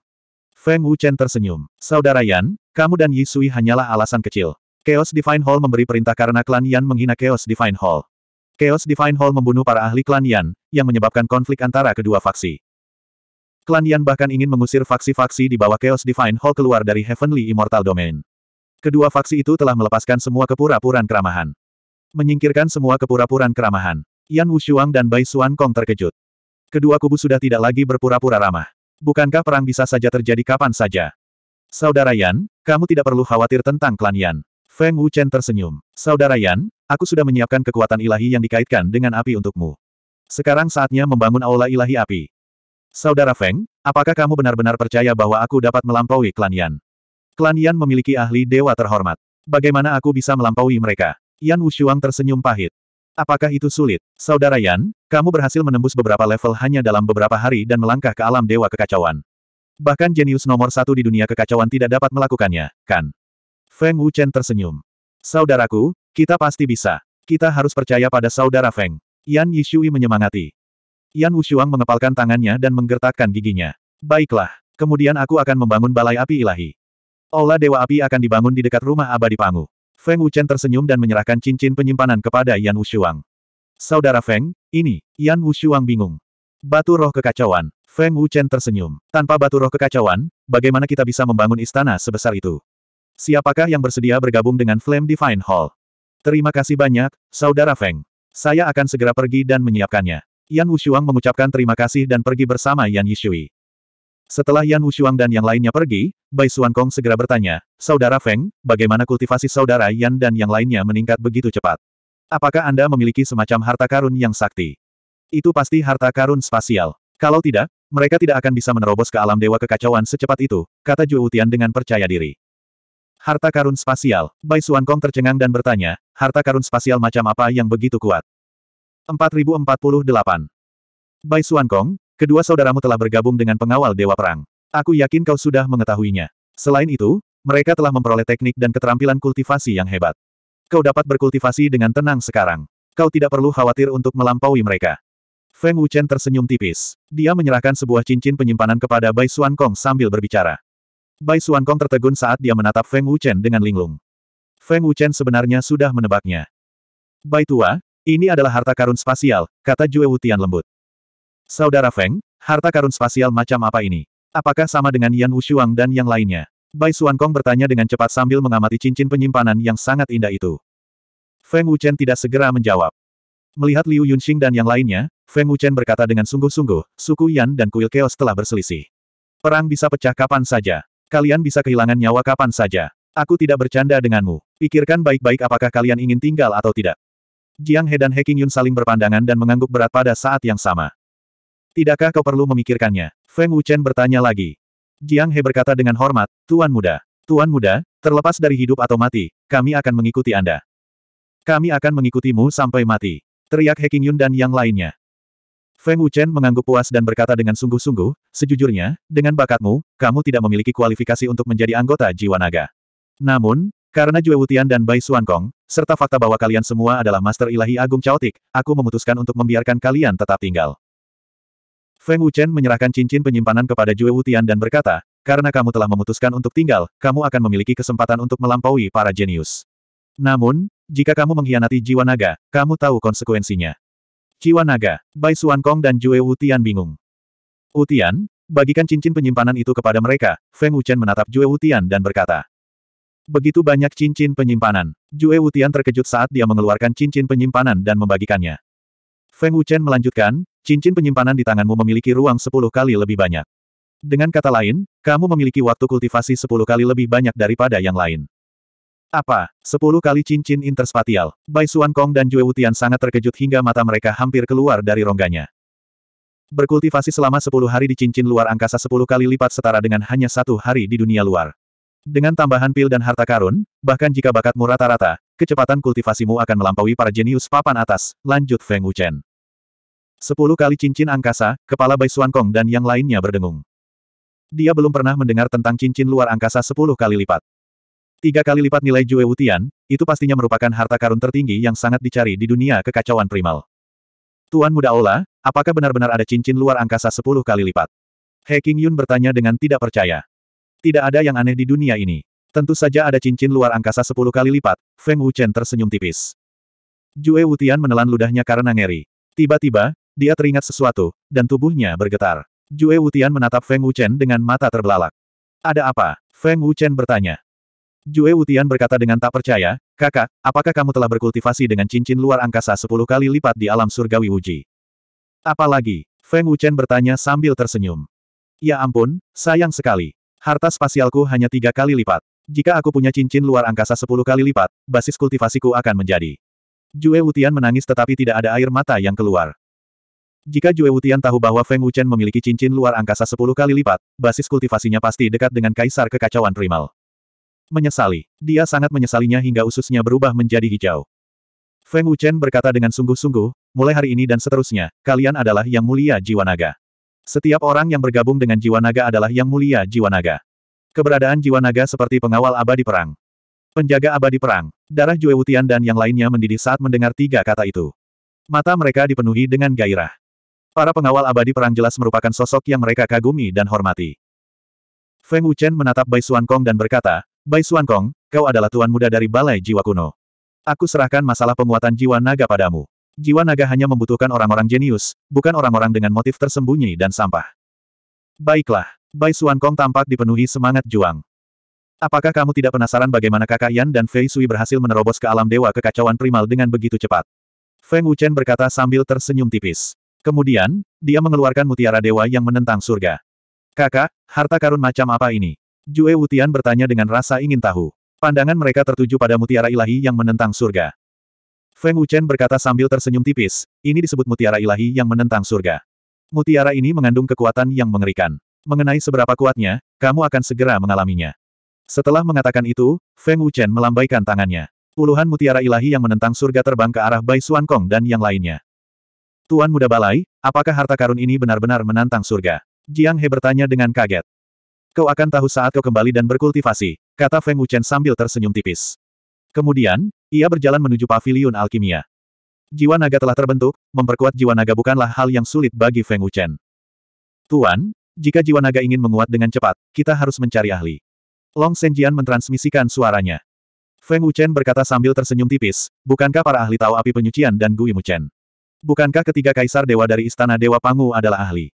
Feng Wuchen tersenyum. Saudara Yan, kamu dan Yi Sui hanyalah alasan kecil. Chaos Divine Hall memberi perintah karena klan Yan menghina Chaos Divine Hall. Chaos Divine Hall membunuh para ahli klan Yan, yang menyebabkan konflik antara kedua faksi. Klan Yan bahkan ingin mengusir faksi-faksi di bawah Chaos Divine Hall keluar dari Heavenly Immortal Domain. Kedua faksi itu telah melepaskan semua kepura-puran keramahan. Menyingkirkan semua kepura-puran keramahan. Yan Wushuang dan Bai Xuan Kong terkejut. Kedua kubu sudah tidak lagi berpura-pura ramah. Bukankah perang bisa saja terjadi kapan saja? Saudara Yan, kamu tidak perlu khawatir tentang klan Yan. Feng Wuchen tersenyum. Saudara Yan, Aku sudah menyiapkan kekuatan ilahi yang dikaitkan dengan api untukmu. Sekarang saatnya membangun aula ilahi api. Saudara Feng, apakah kamu benar-benar percaya bahwa aku dapat melampaui klan Yan? Klan Yan memiliki ahli dewa terhormat. Bagaimana aku bisa melampaui mereka? Yan Wushuang tersenyum pahit. Apakah itu sulit? Saudara Yan, kamu berhasil menembus beberapa level hanya dalam beberapa hari dan melangkah ke alam dewa kekacauan. Bahkan jenius nomor satu di dunia kekacauan tidak dapat melakukannya, kan? Feng Wuchen tersenyum. Saudaraku, kita pasti bisa. Kita harus percaya pada saudara Feng. Yan Yishui menyemangati. Yan Wushuang mengepalkan tangannya dan menggertakkan giginya. Baiklah, kemudian aku akan membangun balai api ilahi. Aula Dewa Api akan dibangun di dekat rumah abadi Pangu. Feng Wuchen tersenyum dan menyerahkan cincin penyimpanan kepada Yan Wushuang. Saudara Feng, ini, Yan Wushuang bingung. Batu roh kekacauan, Feng Wuchen tersenyum. Tanpa batu roh kekacauan, bagaimana kita bisa membangun istana sebesar itu? Siapakah yang bersedia bergabung dengan Flame Divine Hall? Terima kasih banyak, Saudara Feng. Saya akan segera pergi dan menyiapkannya. Yan Wushuang mengucapkan terima kasih dan pergi bersama Yan Yishui. Setelah Yan Wushuang dan yang lainnya pergi, Bai Suan Kong segera bertanya, Saudara Feng, bagaimana kultivasi saudara Yan dan yang lainnya meningkat begitu cepat? Apakah Anda memiliki semacam harta karun yang sakti? Itu pasti harta karun spasial. Kalau tidak, mereka tidak akan bisa menerobos ke alam dewa kekacauan secepat itu, kata Juutian dengan percaya diri. Harta karun spasial. Bai Suan Kong tercengang dan bertanya, harta karun spasial macam apa yang begitu kuat? 4048. Bai Suan Kong, kedua saudaramu telah bergabung dengan pengawal Dewa Perang. Aku yakin kau sudah mengetahuinya. Selain itu, mereka telah memperoleh teknik dan keterampilan kultivasi yang hebat. Kau dapat berkultivasi dengan tenang sekarang. Kau tidak perlu khawatir untuk melampaui mereka. Feng Wuchen tersenyum tipis. Dia menyerahkan sebuah cincin penyimpanan kepada Bai Suan Kong sambil berbicara. Bai Suankong tertegun saat dia menatap Feng Wuchen dengan linglung. Feng Wuchen sebenarnya sudah menebaknya. Bai Tua, ini adalah harta karun spasial, kata Jue Wutian lembut. Saudara Feng, harta karun spasial macam apa ini? Apakah sama dengan Yan Wushuang dan yang lainnya? Bai Suankong bertanya dengan cepat sambil mengamati cincin penyimpanan yang sangat indah itu. Feng Wuchen tidak segera menjawab. Melihat Liu Yunxing dan yang lainnya, Feng Wuchen berkata dengan sungguh-sungguh, suku Yan dan kuil Chaos telah berselisih. Perang bisa pecah kapan saja. Kalian bisa kehilangan nyawa kapan saja. Aku tidak bercanda denganmu. Pikirkan baik-baik apakah kalian ingin tinggal atau tidak. Jiang He dan He Qingyun saling berpandangan dan mengangguk berat pada saat yang sama. Tidakkah kau perlu memikirkannya? Feng Wuchen bertanya lagi. Jiang He berkata dengan hormat, Tuan Muda. Tuan Muda, terlepas dari hidup atau mati, kami akan mengikuti Anda. Kami akan mengikutimu sampai mati. Teriak He Qingyun dan yang lainnya. Feng Wuchen mengangguk puas dan berkata dengan sungguh-sungguh, sejujurnya, dengan bakatmu, kamu tidak memiliki kualifikasi untuk menjadi anggota jiwa naga. Namun, karena Jue Wutian dan Bai Suankong, serta fakta bahwa kalian semua adalah Master Ilahi Agung caotik, aku memutuskan untuk membiarkan kalian tetap tinggal. Feng Wuchen menyerahkan cincin penyimpanan kepada Jue Wutian dan berkata, karena kamu telah memutuskan untuk tinggal, kamu akan memiliki kesempatan untuk melampaui para jenius. Namun, jika kamu mengkhianati jiwa naga, kamu tahu konsekuensinya naga, Bai Suankong dan Jue Wutian bingung. Wutian, bagikan cincin penyimpanan itu kepada mereka, Feng Wuchen menatap Jue Wutian dan berkata. Begitu banyak cincin penyimpanan. Jue Wutian terkejut saat dia mengeluarkan cincin penyimpanan dan membagikannya. Feng Wuchen melanjutkan, cincin penyimpanan di tanganmu memiliki ruang sepuluh kali lebih banyak. Dengan kata lain, kamu memiliki waktu kultivasi sepuluh kali lebih banyak daripada yang lain. Apa? Sepuluh kali cincin interspatial. Bai Suan Kong dan Jue Wutian sangat terkejut hingga mata mereka hampir keluar dari rongganya. Berkultivasi selama sepuluh hari di cincin luar angkasa sepuluh kali lipat setara dengan hanya satu hari di dunia luar. Dengan tambahan pil dan harta karun, bahkan jika bakatmu rata-rata, kecepatan kultivasimu akan melampaui para jenius papan atas, lanjut Feng Wuchen. Sepuluh kali cincin angkasa, kepala Bai Suan Kong dan yang lainnya berdengung. Dia belum pernah mendengar tentang cincin luar angkasa sepuluh kali lipat. Tiga kali lipat nilai Jue Wutian, itu pastinya merupakan harta karun tertinggi yang sangat dicari di dunia kekacauan primal. Tuan Muda Ola, apakah benar-benar ada cincin luar angkasa sepuluh kali lipat? He King Yun bertanya dengan tidak percaya. Tidak ada yang aneh di dunia ini. Tentu saja ada cincin luar angkasa sepuluh kali lipat, Feng Wuchen tersenyum tipis. Jue Wutian menelan ludahnya karena ngeri. Tiba-tiba, dia teringat sesuatu, dan tubuhnya bergetar. Jue Wutian menatap Feng Wuchen dengan mata terbelalak. Ada apa? Feng Wuchen bertanya. Jue Wutian berkata dengan tak percaya, kakak, apakah kamu telah berkultivasi dengan cincin luar angkasa sepuluh kali lipat di alam surgawi Wuji? Apalagi, Feng Wuchen bertanya sambil tersenyum. Ya ampun, sayang sekali. Harta spasialku hanya tiga kali lipat. Jika aku punya cincin luar angkasa sepuluh kali lipat, basis kultivasiku akan menjadi. Jue Wutian menangis tetapi tidak ada air mata yang keluar. Jika Jue Wutian tahu bahwa Feng Wuchen memiliki cincin luar angkasa sepuluh kali lipat, basis kultivasinya pasti dekat dengan kaisar kekacauan primal. Menyesali. Dia sangat menyesalinya hingga ususnya berubah menjadi hijau. Feng Wuchen berkata dengan sungguh-sungguh, mulai hari ini dan seterusnya, kalian adalah yang mulia jiwa naga. Setiap orang yang bergabung dengan jiwa naga adalah yang mulia jiwa naga. Keberadaan jiwa naga seperti pengawal abadi perang. Penjaga abadi perang. Darah Jue Wutian dan yang lainnya mendidih saat mendengar tiga kata itu. Mata mereka dipenuhi dengan gairah. Para pengawal abadi perang jelas merupakan sosok yang mereka kagumi dan hormati. Feng Wuchen menatap Bai Suan Kong dan berkata, Bai Kong, kau adalah tuan muda dari Balai Jiwa Kuno. Aku serahkan masalah penguatan jiwa naga padamu. Jiwa naga hanya membutuhkan orang-orang jenius, bukan orang-orang dengan motif tersembunyi dan sampah. Baiklah, Bai Kong tampak dipenuhi semangat juang. Apakah kamu tidak penasaran bagaimana kakak Yan dan Fei Sui berhasil menerobos ke alam dewa kekacauan primal dengan begitu cepat? Feng Wuchen berkata sambil tersenyum tipis. Kemudian, dia mengeluarkan mutiara dewa yang menentang surga. Kakak, harta karun macam apa ini? Jue Wutian bertanya dengan rasa ingin tahu. Pandangan mereka tertuju pada mutiara ilahi yang menentang surga. Feng Wuchen berkata sambil tersenyum tipis, ini disebut mutiara ilahi yang menentang surga. Mutiara ini mengandung kekuatan yang mengerikan. Mengenai seberapa kuatnya, kamu akan segera mengalaminya. Setelah mengatakan itu, Feng Wuchen melambaikan tangannya. Puluhan mutiara ilahi yang menentang surga terbang ke arah Bai Xuan Kong dan yang lainnya. Tuan Muda Balai, apakah harta karun ini benar-benar menantang surga? Jiang He bertanya dengan kaget. Kau akan tahu saat kau kembali dan berkultivasi, kata Feng Wuchen sambil tersenyum tipis. Kemudian, ia berjalan menuju paviliun alkimia. Jiwa naga telah terbentuk, memperkuat jiwa naga bukanlah hal yang sulit bagi Feng Wuchen. Tuan, jika jiwa naga ingin menguat dengan cepat, kita harus mencari ahli. Long Senjian mentransmisikan suaranya. Feng Wuchen berkata sambil tersenyum tipis, bukankah para ahli tahu api penyucian dan Gui Muchen? Bukankah ketiga kaisar dewa dari istana dewa Pangu adalah ahli?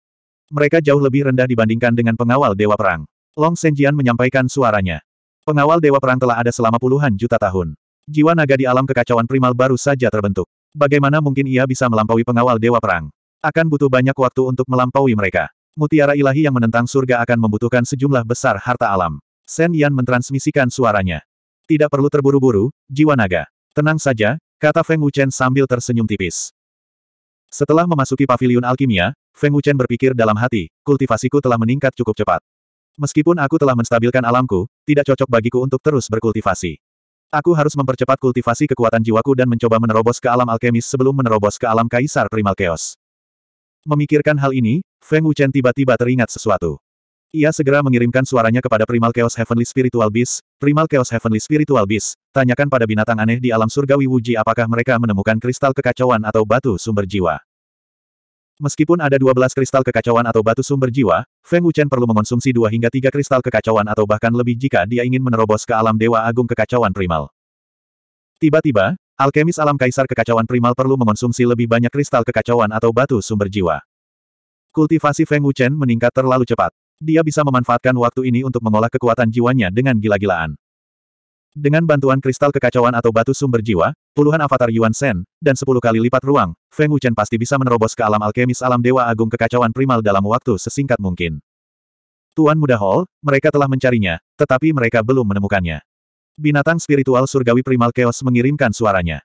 Mereka jauh lebih rendah dibandingkan dengan pengawal Dewa Perang. Long Senjian menyampaikan suaranya. Pengawal Dewa Perang telah ada selama puluhan juta tahun. Jiwa naga di alam kekacauan primal baru saja terbentuk. Bagaimana mungkin ia bisa melampaui pengawal Dewa Perang? Akan butuh banyak waktu untuk melampaui mereka. Mutiara ilahi yang menentang surga akan membutuhkan sejumlah besar harta alam. Sen Yan mentransmisikan suaranya. Tidak perlu terburu-buru, jiwa naga. Tenang saja, kata Feng Wuchen sambil tersenyum tipis. Setelah memasuki paviliun alkimia, Feng Wuchen berpikir dalam hati, kultivasiku telah meningkat cukup cepat. Meskipun aku telah menstabilkan alamku, tidak cocok bagiku untuk terus berkultivasi. Aku harus mempercepat kultivasi kekuatan jiwaku dan mencoba menerobos ke alam alkemis sebelum menerobos ke alam kaisar primal chaos. Memikirkan hal ini, Feng Wuchen tiba-tiba teringat sesuatu. Ia segera mengirimkan suaranya kepada Primal Chaos Heavenly Spiritual Beast, Primal Chaos Heavenly Spiritual Beast, tanyakan pada binatang aneh di alam surgawi Wuji apakah mereka menemukan kristal kekacauan atau batu sumber jiwa. Meskipun ada 12 kristal kekacauan atau batu sumber jiwa, Feng Wuchen perlu mengonsumsi 2 hingga 3 kristal kekacauan atau bahkan lebih jika dia ingin menerobos ke alam Dewa Agung Kekacauan Primal. Tiba-tiba, alkemis alam Kaisar Kekacauan Primal perlu mengonsumsi lebih banyak kristal kekacauan atau batu sumber jiwa. Kultivasi Feng Wuchen meningkat terlalu cepat. Dia bisa memanfaatkan waktu ini untuk mengolah kekuatan jiwanya dengan gila-gilaan. Dengan bantuan kristal kekacauan atau batu sumber jiwa, puluhan avatar Yuan Shen, dan sepuluh kali lipat ruang, Feng Wuchen pasti bisa menerobos ke alam alkemis alam Dewa Agung Kekacauan Primal dalam waktu sesingkat mungkin. Tuan Muda Hall, mereka telah mencarinya, tetapi mereka belum menemukannya. Binatang spiritual surgawi Primal Chaos mengirimkan suaranya.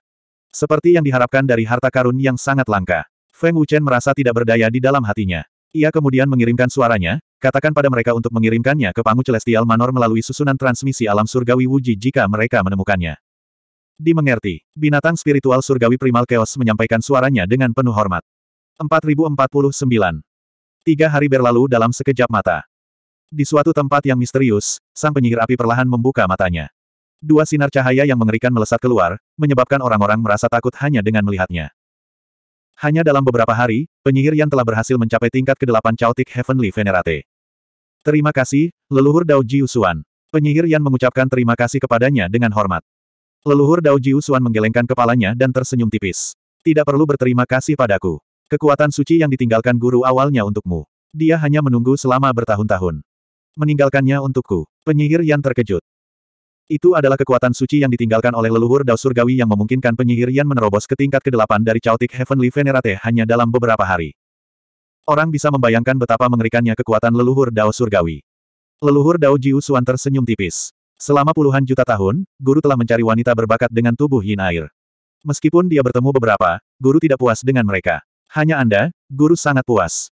Seperti yang diharapkan dari harta karun yang sangat langka, Feng Wuchen merasa tidak berdaya di dalam hatinya. Ia kemudian mengirimkan suaranya, katakan pada mereka untuk mengirimkannya ke Pangu Celestial Manor melalui susunan transmisi alam surgawi Wuji jika mereka menemukannya. Dimengerti, binatang spiritual surgawi primal chaos menyampaikan suaranya dengan penuh hormat. 4049. Tiga hari berlalu dalam sekejap mata. Di suatu tempat yang misterius, sang penyihir api perlahan membuka matanya. Dua sinar cahaya yang mengerikan melesat keluar, menyebabkan orang-orang merasa takut hanya dengan melihatnya. Hanya dalam beberapa hari, penyihir yang telah berhasil mencapai tingkat ke-8 Chaotic Heavenly Venerate. Terima kasih, leluhur Dao Jiu Penyihir yang mengucapkan terima kasih kepadanya dengan hormat. Leluhur Dao Jiu menggelengkan kepalanya dan tersenyum tipis. Tidak perlu berterima kasih padaku. Kekuatan suci yang ditinggalkan guru awalnya untukmu. Dia hanya menunggu selama bertahun-tahun. Meninggalkannya untukku. Penyihir yang terkejut. Itu adalah kekuatan suci yang ditinggalkan oleh leluhur Dao Surgawi yang memungkinkan penyihir Yan menerobos ke tingkat ke-8 dari Chaotic Heavenly Venerate hanya dalam beberapa hari. Orang bisa membayangkan betapa mengerikannya kekuatan leluhur Dao Surgawi. Leluhur Dao Jiu Suan tersenyum tipis. Selama puluhan juta tahun, guru telah mencari wanita berbakat dengan tubuh yin air. Meskipun dia bertemu beberapa, guru tidak puas dengan mereka. Hanya Anda, guru sangat puas.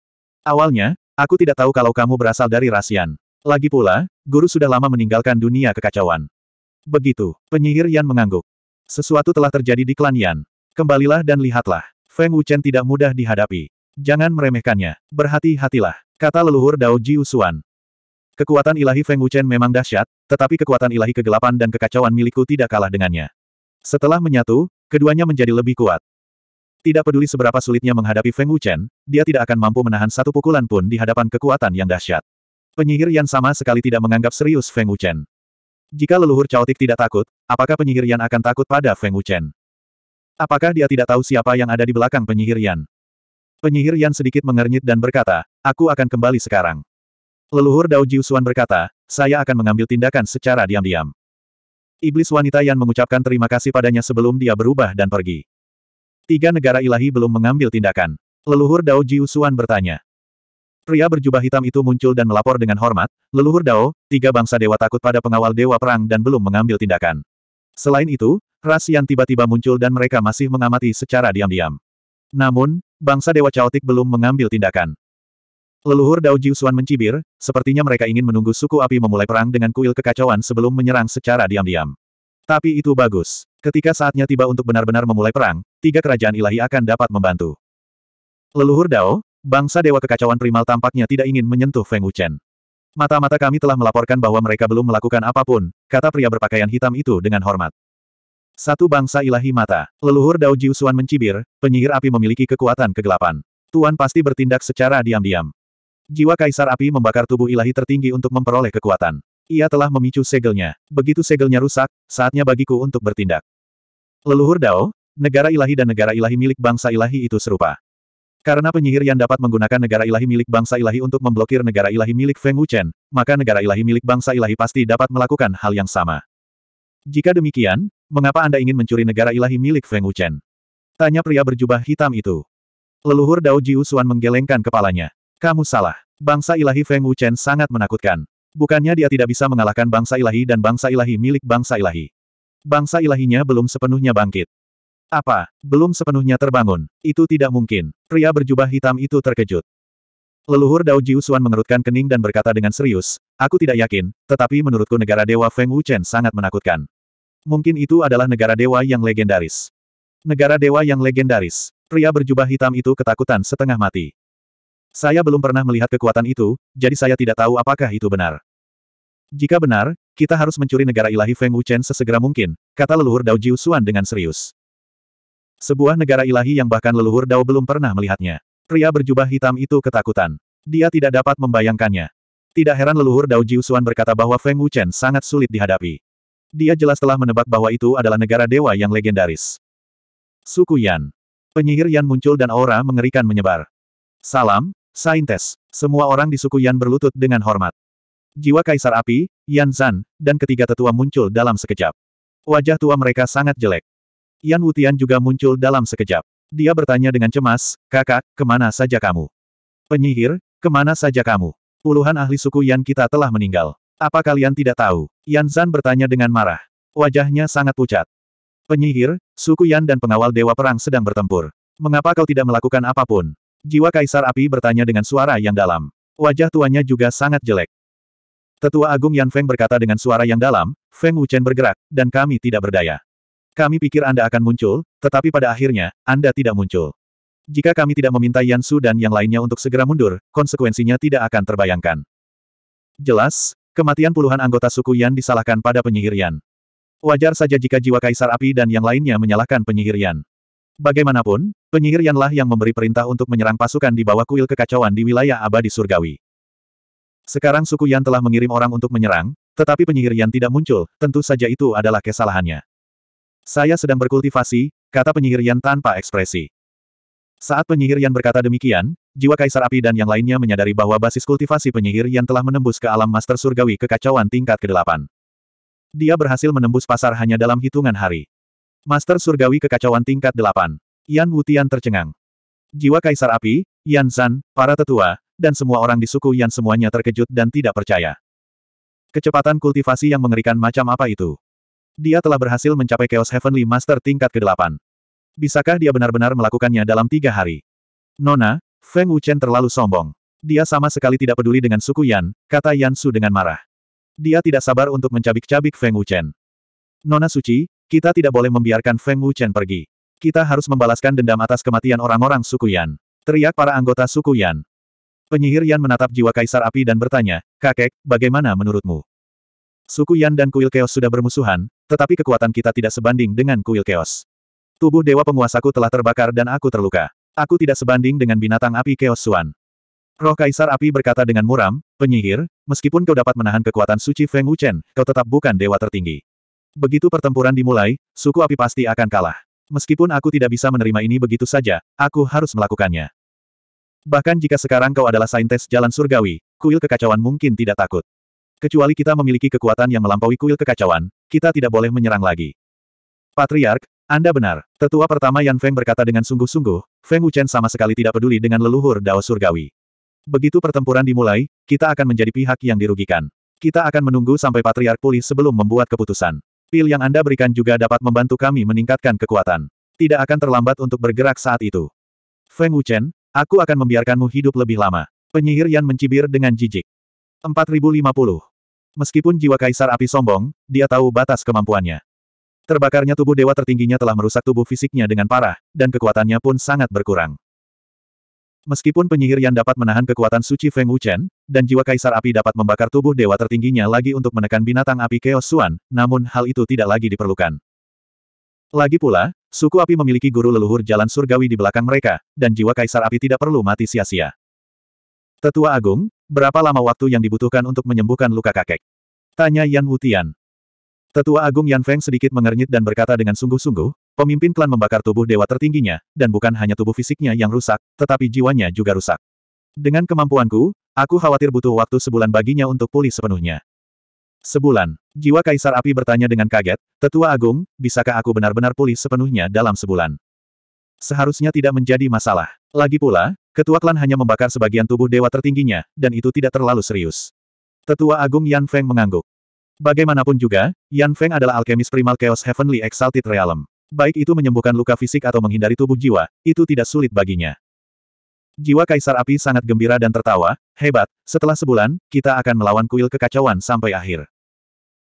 Awalnya, aku tidak tahu kalau kamu berasal dari Rasian. Lagi pula, guru sudah lama meninggalkan dunia kekacauan. Begitu, penyihir Yan mengangguk. Sesuatu telah terjadi di klan Yan. Kembalilah dan lihatlah. Feng Wuchen tidak mudah dihadapi. Jangan meremehkannya. Berhati-hatilah, kata leluhur Dao Ji Usuan. Kekuatan ilahi Feng Wuchen memang dahsyat, tetapi kekuatan ilahi kegelapan dan kekacauan milikku tidak kalah dengannya. Setelah menyatu, keduanya menjadi lebih kuat. Tidak peduli seberapa sulitnya menghadapi Feng Wuchen, dia tidak akan mampu menahan satu pukulan pun di hadapan kekuatan yang dahsyat. Penyihir yang sama sekali tidak menganggap serius Feng Wuchen. Jika leluhur caotik tidak takut, apakah penyihir Yan akan takut pada Feng Wuchen? Apakah dia tidak tahu siapa yang ada di belakang penyihir Yan? Penyihir Yan sedikit mengernyit dan berkata, aku akan kembali sekarang. Leluhur Dao Jiusuan berkata, saya akan mengambil tindakan secara diam-diam. Iblis wanita Yan mengucapkan terima kasih padanya sebelum dia berubah dan pergi. Tiga negara ilahi belum mengambil tindakan. Leluhur Dao Jiusuan bertanya. Pria berjubah hitam itu muncul dan melapor dengan hormat, leluhur Dao, tiga bangsa dewa takut pada pengawal dewa perang dan belum mengambil tindakan. Selain itu, ras yang tiba-tiba muncul dan mereka masih mengamati secara diam-diam. Namun, bangsa Dewa caotik belum mengambil tindakan. Leluhur Dao Jiusuan mencibir, sepertinya mereka ingin menunggu suku api memulai perang dengan kuil kekacauan sebelum menyerang secara diam-diam. Tapi itu bagus. Ketika saatnya tiba untuk benar-benar memulai perang, tiga kerajaan ilahi akan dapat membantu. Leluhur Dao, Bangsa Dewa Kekacauan Primal tampaknya tidak ingin menyentuh Feng Wuchen. Mata-mata kami telah melaporkan bahwa mereka belum melakukan apapun, kata pria berpakaian hitam itu dengan hormat. Satu bangsa ilahi mata, leluhur Dao Jiusuan mencibir, penyihir api memiliki kekuatan kegelapan. Tuan pasti bertindak secara diam-diam. Jiwa kaisar api membakar tubuh ilahi tertinggi untuk memperoleh kekuatan. Ia telah memicu segelnya. Begitu segelnya rusak, saatnya bagiku untuk bertindak. Leluhur Dao, negara ilahi dan negara ilahi milik bangsa ilahi itu serupa. Karena penyihir yang dapat menggunakan negara ilahi milik bangsa ilahi untuk memblokir negara ilahi milik Feng Wuchen, maka negara ilahi milik bangsa ilahi pasti dapat melakukan hal yang sama. Jika demikian, mengapa Anda ingin mencuri negara ilahi milik Feng Wuchen? Tanya pria berjubah hitam itu. Leluhur Dao Jiu Xuan menggelengkan kepalanya. Kamu salah. Bangsa ilahi Feng Wuchen sangat menakutkan. Bukannya dia tidak bisa mengalahkan bangsa ilahi dan bangsa ilahi milik bangsa ilahi. Bangsa ilahinya belum sepenuhnya bangkit. Apa? Belum sepenuhnya terbangun. Itu tidak mungkin. Pria berjubah hitam itu terkejut. Leluhur Dao Jiusuan mengerutkan kening dan berkata dengan serius, Aku tidak yakin, tetapi menurutku negara dewa Feng Wuchen sangat menakutkan. Mungkin itu adalah negara dewa yang legendaris. Negara dewa yang legendaris. Pria berjubah hitam itu ketakutan setengah mati. Saya belum pernah melihat kekuatan itu, jadi saya tidak tahu apakah itu benar. Jika benar, kita harus mencuri negara ilahi Feng Wuchen sesegera mungkin, kata leluhur Dao Jiusuan dengan serius. Sebuah negara ilahi yang bahkan leluhur Dao belum pernah melihatnya. Pria berjubah hitam itu ketakutan. Dia tidak dapat membayangkannya. Tidak heran leluhur Dao Jiusuan berkata bahwa Feng Wuchen sangat sulit dihadapi. Dia jelas telah menebak bahwa itu adalah negara dewa yang legendaris. Suku Yan. Penyihir Yan muncul dan aura mengerikan menyebar. Salam, Saintes. Semua orang di suku Yan berlutut dengan hormat. Jiwa Kaisar Api, Yan Zan, dan ketiga tetua muncul dalam sekejap. Wajah tua mereka sangat jelek. Yan Wutian juga muncul dalam sekejap. Dia bertanya dengan cemas, kakak, kemana saja kamu? Penyihir, kemana saja kamu? Puluhan ahli suku Yan kita telah meninggal. Apa kalian tidak tahu? Yan Zan bertanya dengan marah. Wajahnya sangat pucat. Penyihir, suku Yan dan pengawal Dewa Perang sedang bertempur. Mengapa kau tidak melakukan apapun? Jiwa Kaisar Api bertanya dengan suara yang dalam. Wajah tuanya juga sangat jelek. Tetua Agung Yan Feng berkata dengan suara yang dalam, Feng Wuchen bergerak, dan kami tidak berdaya. Kami pikir Anda akan muncul, tetapi pada akhirnya, Anda tidak muncul. Jika kami tidak meminta Yansu dan yang lainnya untuk segera mundur, konsekuensinya tidak akan terbayangkan. Jelas, kematian puluhan anggota suku Yan disalahkan pada penyihir Yan. Wajar saja jika jiwa Kaisar Api dan yang lainnya menyalahkan penyihir Yan. Bagaimanapun, penyihir Yanlah yang memberi perintah untuk menyerang pasukan di bawah kuil kekacauan di wilayah abadi surgawi. Sekarang suku Yan telah mengirim orang untuk menyerang, tetapi penyihir Yan tidak muncul, tentu saja itu adalah kesalahannya. Saya sedang berkultivasi, kata penyihir Yan tanpa ekspresi. Saat penyihir Yan berkata demikian, jiwa Kaisar Api dan yang lainnya menyadari bahwa basis kultivasi penyihir Yan telah menembus ke alam master surgawi kekacauan tingkat ke-8. Dia berhasil menembus pasar hanya dalam hitungan hari. Master surgawi kekacauan tingkat 8. Yan Wutian tercengang. Jiwa Kaisar Api, Yan San, para tetua, dan semua orang di suku Yan semuanya terkejut dan tidak percaya. Kecepatan kultivasi yang mengerikan macam apa itu? Dia telah berhasil mencapai Chaos Heavenly Master tingkat ke-8. Bisakah dia benar-benar melakukannya dalam tiga hari? Nona, Feng Wuchen terlalu sombong. Dia sama sekali tidak peduli dengan suku Yan, kata Yan Su dengan marah. Dia tidak sabar untuk mencabik-cabik Feng Wuchen. Nona Suci, kita tidak boleh membiarkan Feng Wuchen pergi. Kita harus membalaskan dendam atas kematian orang-orang suku Yan. Teriak para anggota suku Yan. Penyihir Yan menatap jiwa Kaisar Api dan bertanya, Kakek, bagaimana menurutmu? Suku Yan dan kuil keos sudah bermusuhan, tetapi kekuatan kita tidak sebanding dengan kuil keos. Tubuh dewa penguasaku telah terbakar dan aku terluka. Aku tidak sebanding dengan binatang api keos Suan. Roh Kaisar Api berkata dengan muram, penyihir, meskipun kau dapat menahan kekuatan suci Feng Wuchen, kau tetap bukan dewa tertinggi. Begitu pertempuran dimulai, suku api pasti akan kalah. Meskipun aku tidak bisa menerima ini begitu saja, aku harus melakukannya. Bahkan jika sekarang kau adalah saintes jalan surgawi, kuil kekacauan mungkin tidak takut. Kecuali kita memiliki kekuatan yang melampaui kuil kekacauan, kita tidak boleh menyerang lagi. Patriark, Anda benar. Tetua pertama Yan Feng berkata dengan sungguh-sungguh, Feng Wuchen sama sekali tidak peduli dengan leluhur Dao Surgawi. Begitu pertempuran dimulai, kita akan menjadi pihak yang dirugikan. Kita akan menunggu sampai Patriark pulih sebelum membuat keputusan. Pil yang Anda berikan juga dapat membantu kami meningkatkan kekuatan. Tidak akan terlambat untuk bergerak saat itu. Feng Wuchen, aku akan membiarkanmu hidup lebih lama. Penyihir Yan mencibir dengan jijik. 4050. Meskipun jiwa Kaisar Api sombong, dia tahu batas kemampuannya. Terbakarnya tubuh dewa tertingginya telah merusak tubuh fisiknya dengan parah, dan kekuatannya pun sangat berkurang. Meskipun penyihir yang dapat menahan kekuatan suci Feng Wuchen, dan jiwa kaisar api dapat membakar tubuh dewa tertingginya lagi untuk menekan binatang api Chaos Suan, namun hal itu tidak lagi diperlukan. Lagi pula, suku api memiliki guru leluhur jalan surgawi di belakang mereka, dan jiwa kaisar api tidak perlu mati sia-sia. Tetua Agung, Berapa lama waktu yang dibutuhkan untuk menyembuhkan luka kakek? Tanya Yan Wutian. Tetua Agung Yan Feng sedikit mengernyit dan berkata dengan sungguh-sungguh, pemimpin klan membakar tubuh dewa tertingginya, dan bukan hanya tubuh fisiknya yang rusak, tetapi jiwanya juga rusak. Dengan kemampuanku, aku khawatir butuh waktu sebulan baginya untuk pulih sepenuhnya. Sebulan. Jiwa Kaisar Api bertanya dengan kaget, Tetua Agung, bisakah aku benar-benar pulih sepenuhnya dalam sebulan? Seharusnya tidak menjadi masalah. Lagi pula, Ketua klan hanya membakar sebagian tubuh dewa tertingginya, dan itu tidak terlalu serius. Tetua Agung Yan Feng mengangguk. Bagaimanapun juga, Yan Feng adalah alkemis primal Chaos Heavenly Exalted Realm. Baik itu menyembuhkan luka fisik atau menghindari tubuh jiwa, itu tidak sulit baginya. Jiwa Kaisar Api sangat gembira dan tertawa, hebat, setelah sebulan, kita akan melawan kuil kekacauan sampai akhir.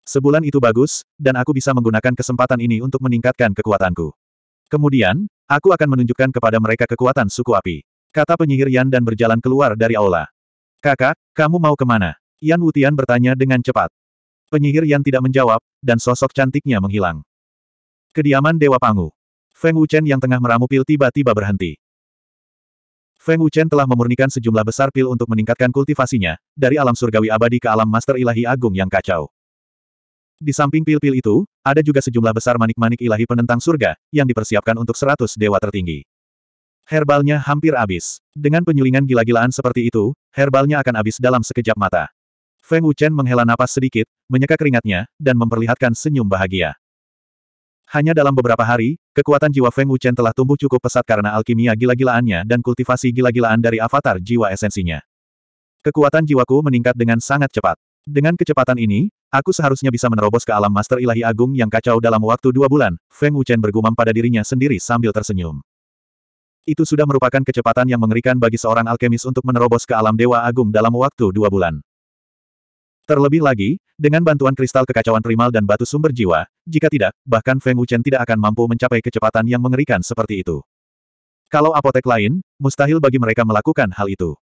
Sebulan itu bagus, dan aku bisa menggunakan kesempatan ini untuk meningkatkan kekuatanku. Kemudian, aku akan menunjukkan kepada mereka kekuatan suku api. Kata penyihir Yan dan berjalan keluar dari aula. Kakak, kamu mau kemana? Yan Wutian bertanya dengan cepat. Penyihir Yan tidak menjawab, dan sosok cantiknya menghilang. Kediaman Dewa Pangu. Feng Wuchen yang tengah meramu pil tiba-tiba berhenti. Feng Wuchen telah memurnikan sejumlah besar pil untuk meningkatkan kultivasinya, dari alam surgawi abadi ke alam master ilahi agung yang kacau. Di samping pil-pil itu, ada juga sejumlah besar manik-manik ilahi penentang surga, yang dipersiapkan untuk seratus dewa tertinggi. Herbalnya hampir habis. Dengan penyulingan gila-gilaan seperti itu, herbalnya akan habis dalam sekejap mata. Feng Wuchen menghela napas sedikit, menyeka keringatnya, dan memperlihatkan senyum bahagia. Hanya dalam beberapa hari, kekuatan jiwa Feng Wuchen telah tumbuh cukup pesat karena alkimia gila-gilaannya dan kultivasi gila-gilaan dari avatar jiwa esensinya. Kekuatan jiwaku meningkat dengan sangat cepat. Dengan kecepatan ini, aku seharusnya bisa menerobos ke alam master ilahi agung yang kacau dalam waktu dua bulan, Feng Wuchen bergumam pada dirinya sendiri sambil tersenyum. Itu sudah merupakan kecepatan yang mengerikan bagi seorang alkemis untuk menerobos ke alam Dewa Agung dalam waktu dua bulan. Terlebih lagi, dengan bantuan kristal kekacauan primal dan batu sumber jiwa, jika tidak, bahkan Feng Wuchen tidak akan mampu mencapai kecepatan yang mengerikan seperti itu. Kalau apotek lain, mustahil bagi mereka melakukan hal itu.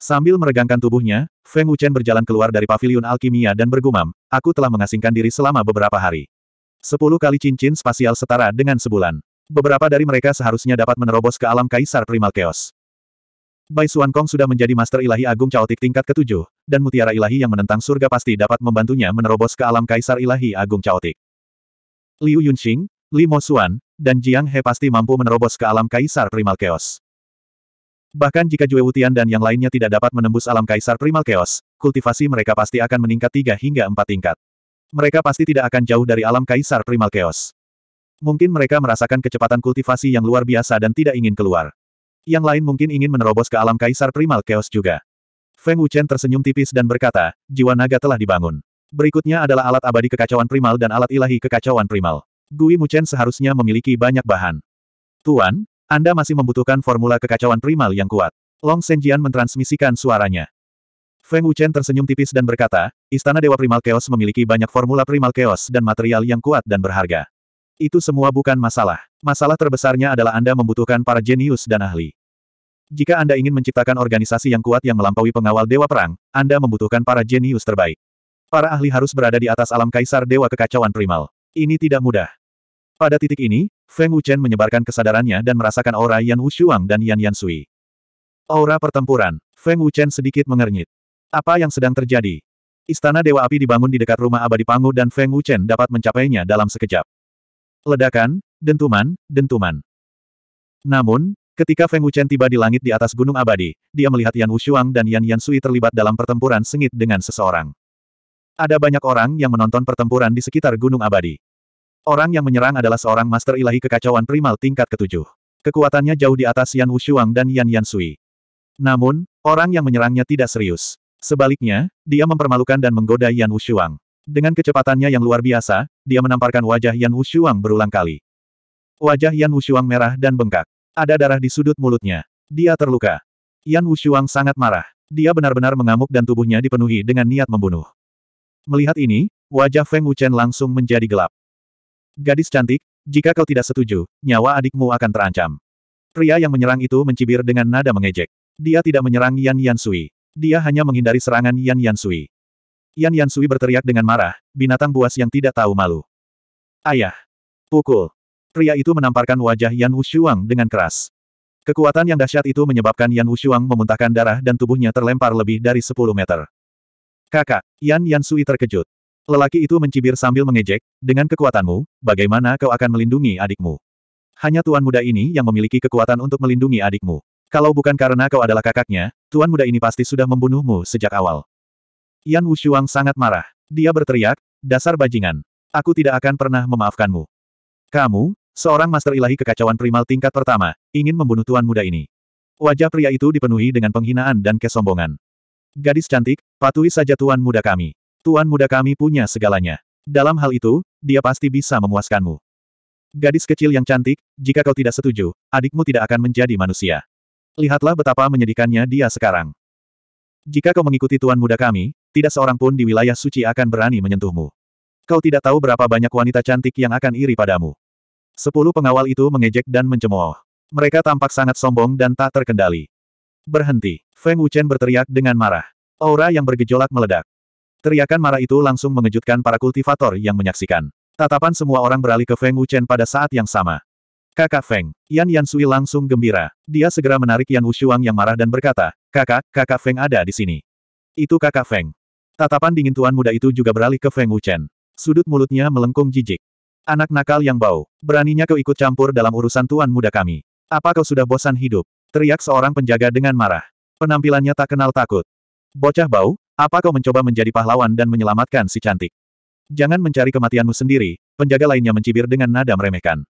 Sambil meregangkan tubuhnya, Feng Wuchen berjalan keluar dari pavilion alkimia dan bergumam, aku telah mengasingkan diri selama beberapa hari. Sepuluh kali cincin spasial setara dengan sebulan. Beberapa dari mereka seharusnya dapat menerobos ke alam kaisar primal chaos. Bai Suan Kong sudah menjadi master ilahi agung caotik tingkat ketujuh, dan mutiara ilahi yang menentang surga pasti dapat membantunya menerobos ke alam kaisar ilahi agung caotik. Liu Yunxing, Li Mo Xuan, dan Jiang He pasti mampu menerobos ke alam kaisar primal chaos. Bahkan jika Jue Wutian dan yang lainnya tidak dapat menembus alam kaisar primal chaos, kultivasi mereka pasti akan meningkat tiga hingga empat tingkat. Mereka pasti tidak akan jauh dari alam kaisar primal chaos. Mungkin mereka merasakan kecepatan kultivasi yang luar biasa dan tidak ingin keluar. Yang lain mungkin ingin menerobos ke alam kaisar primal chaos juga. Feng Wuchen tersenyum tipis dan berkata, jiwa naga telah dibangun. Berikutnya adalah alat abadi kekacauan primal dan alat ilahi kekacauan primal. Gui Muchen seharusnya memiliki banyak bahan. Tuan, Anda masih membutuhkan formula kekacauan primal yang kuat. Long Senjian mentransmisikan suaranya. Feng Wuchen tersenyum tipis dan berkata, Istana Dewa Primal Chaos memiliki banyak formula primal chaos dan material yang kuat dan berharga. Itu semua bukan masalah. Masalah terbesarnya adalah Anda membutuhkan para jenius dan ahli. Jika Anda ingin menciptakan organisasi yang kuat yang melampaui pengawal Dewa Perang, Anda membutuhkan para jenius terbaik. Para ahli harus berada di atas alam kaisar Dewa Kekacauan Primal. Ini tidak mudah. Pada titik ini, Feng Wuchen menyebarkan kesadarannya dan merasakan aura Yan Wushuang dan Yan Yan Sui. Aura pertempuran. Feng Wuchen sedikit mengernyit. Apa yang sedang terjadi? Istana Dewa Api dibangun di dekat rumah abadi Pangu dan Feng Wuchen dapat mencapainya dalam sekejap. Ledakan, dentuman, dentuman. Namun, ketika Feng Wuchen tiba di langit di atas Gunung Abadi, dia melihat Yan Wushuang dan Yan Yan Sui terlibat dalam pertempuran sengit dengan seseorang. Ada banyak orang yang menonton pertempuran di sekitar Gunung Abadi. Orang yang menyerang adalah seorang master ilahi kekacauan primal tingkat ketujuh. Kekuatannya jauh di atas Yan Wushuang dan Yan Yan Sui. Namun, orang yang menyerangnya tidak serius. Sebaliknya, dia mempermalukan dan menggoda Yan Wushuang. Dengan kecepatannya yang luar biasa, dia menamparkan wajah Yan Wushuang berulang kali. Wajah Yan Wushuang merah dan bengkak. Ada darah di sudut mulutnya. Dia terluka. Yan Wushuang sangat marah. Dia benar-benar mengamuk dan tubuhnya dipenuhi dengan niat membunuh. Melihat ini, wajah Feng Wuchen langsung menjadi gelap. Gadis cantik, jika kau tidak setuju, nyawa adikmu akan terancam. Pria yang menyerang itu mencibir dengan nada mengejek. Dia tidak menyerang Yan Yan Sui. Dia hanya menghindari serangan Yan Yan Sui. Yan Yan Sui berteriak dengan marah, binatang buas yang tidak tahu malu. Ayah! Pukul! Pria itu menamparkan wajah Yan Wushuang dengan keras. Kekuatan yang dahsyat itu menyebabkan Yan Wushuang memuntahkan darah dan tubuhnya terlempar lebih dari 10 meter. Kakak, Yan Yan Sui terkejut. Lelaki itu mencibir sambil mengejek, dengan kekuatanmu, bagaimana kau akan melindungi adikmu? Hanya tuan muda ini yang memiliki kekuatan untuk melindungi adikmu. Kalau bukan karena kau adalah kakaknya, tuan muda ini pasti sudah membunuhmu sejak awal. Yan Wushuang sangat marah. Dia berteriak, dasar bajingan. Aku tidak akan pernah memaafkanmu. Kamu, seorang master ilahi kekacauan primal tingkat pertama, ingin membunuh tuan muda ini. Wajah pria itu dipenuhi dengan penghinaan dan kesombongan. Gadis cantik, patuhi saja tuan muda kami. Tuan muda kami punya segalanya. Dalam hal itu, dia pasti bisa memuaskanmu. Gadis kecil yang cantik, jika kau tidak setuju, adikmu tidak akan menjadi manusia. Lihatlah betapa menyedihkannya dia sekarang. Jika kau mengikuti tuan muda kami, tidak seorang pun di wilayah suci akan berani menyentuhmu. Kau tidak tahu berapa banyak wanita cantik yang akan iri padamu. Sepuluh pengawal itu mengejek dan mencemooh. Mereka tampak sangat sombong dan tak terkendali. Berhenti. Feng Wuchen berteriak dengan marah. Aura yang bergejolak meledak. Teriakan marah itu langsung mengejutkan para kultivator yang menyaksikan. Tatapan semua orang beralih ke Feng Wuchen pada saat yang sama. Kakak Feng, Yan Yan Sui langsung gembira. Dia segera menarik Yan Wushuang yang marah dan berkata, Kakak, kakak Feng ada di sini. Itu kakak Feng. Tatapan dingin tuan muda itu juga beralih ke Feng Wuchen. Sudut mulutnya melengkung jijik. Anak nakal yang bau, beraninya kau ikut campur dalam urusan tuan muda kami. Apa kau sudah bosan hidup? Teriak seorang penjaga dengan marah. Penampilannya tak kenal takut. Bocah bau, apa kau mencoba menjadi pahlawan dan menyelamatkan si cantik? Jangan mencari kematianmu sendiri, penjaga lainnya mencibir dengan nada meremehkan.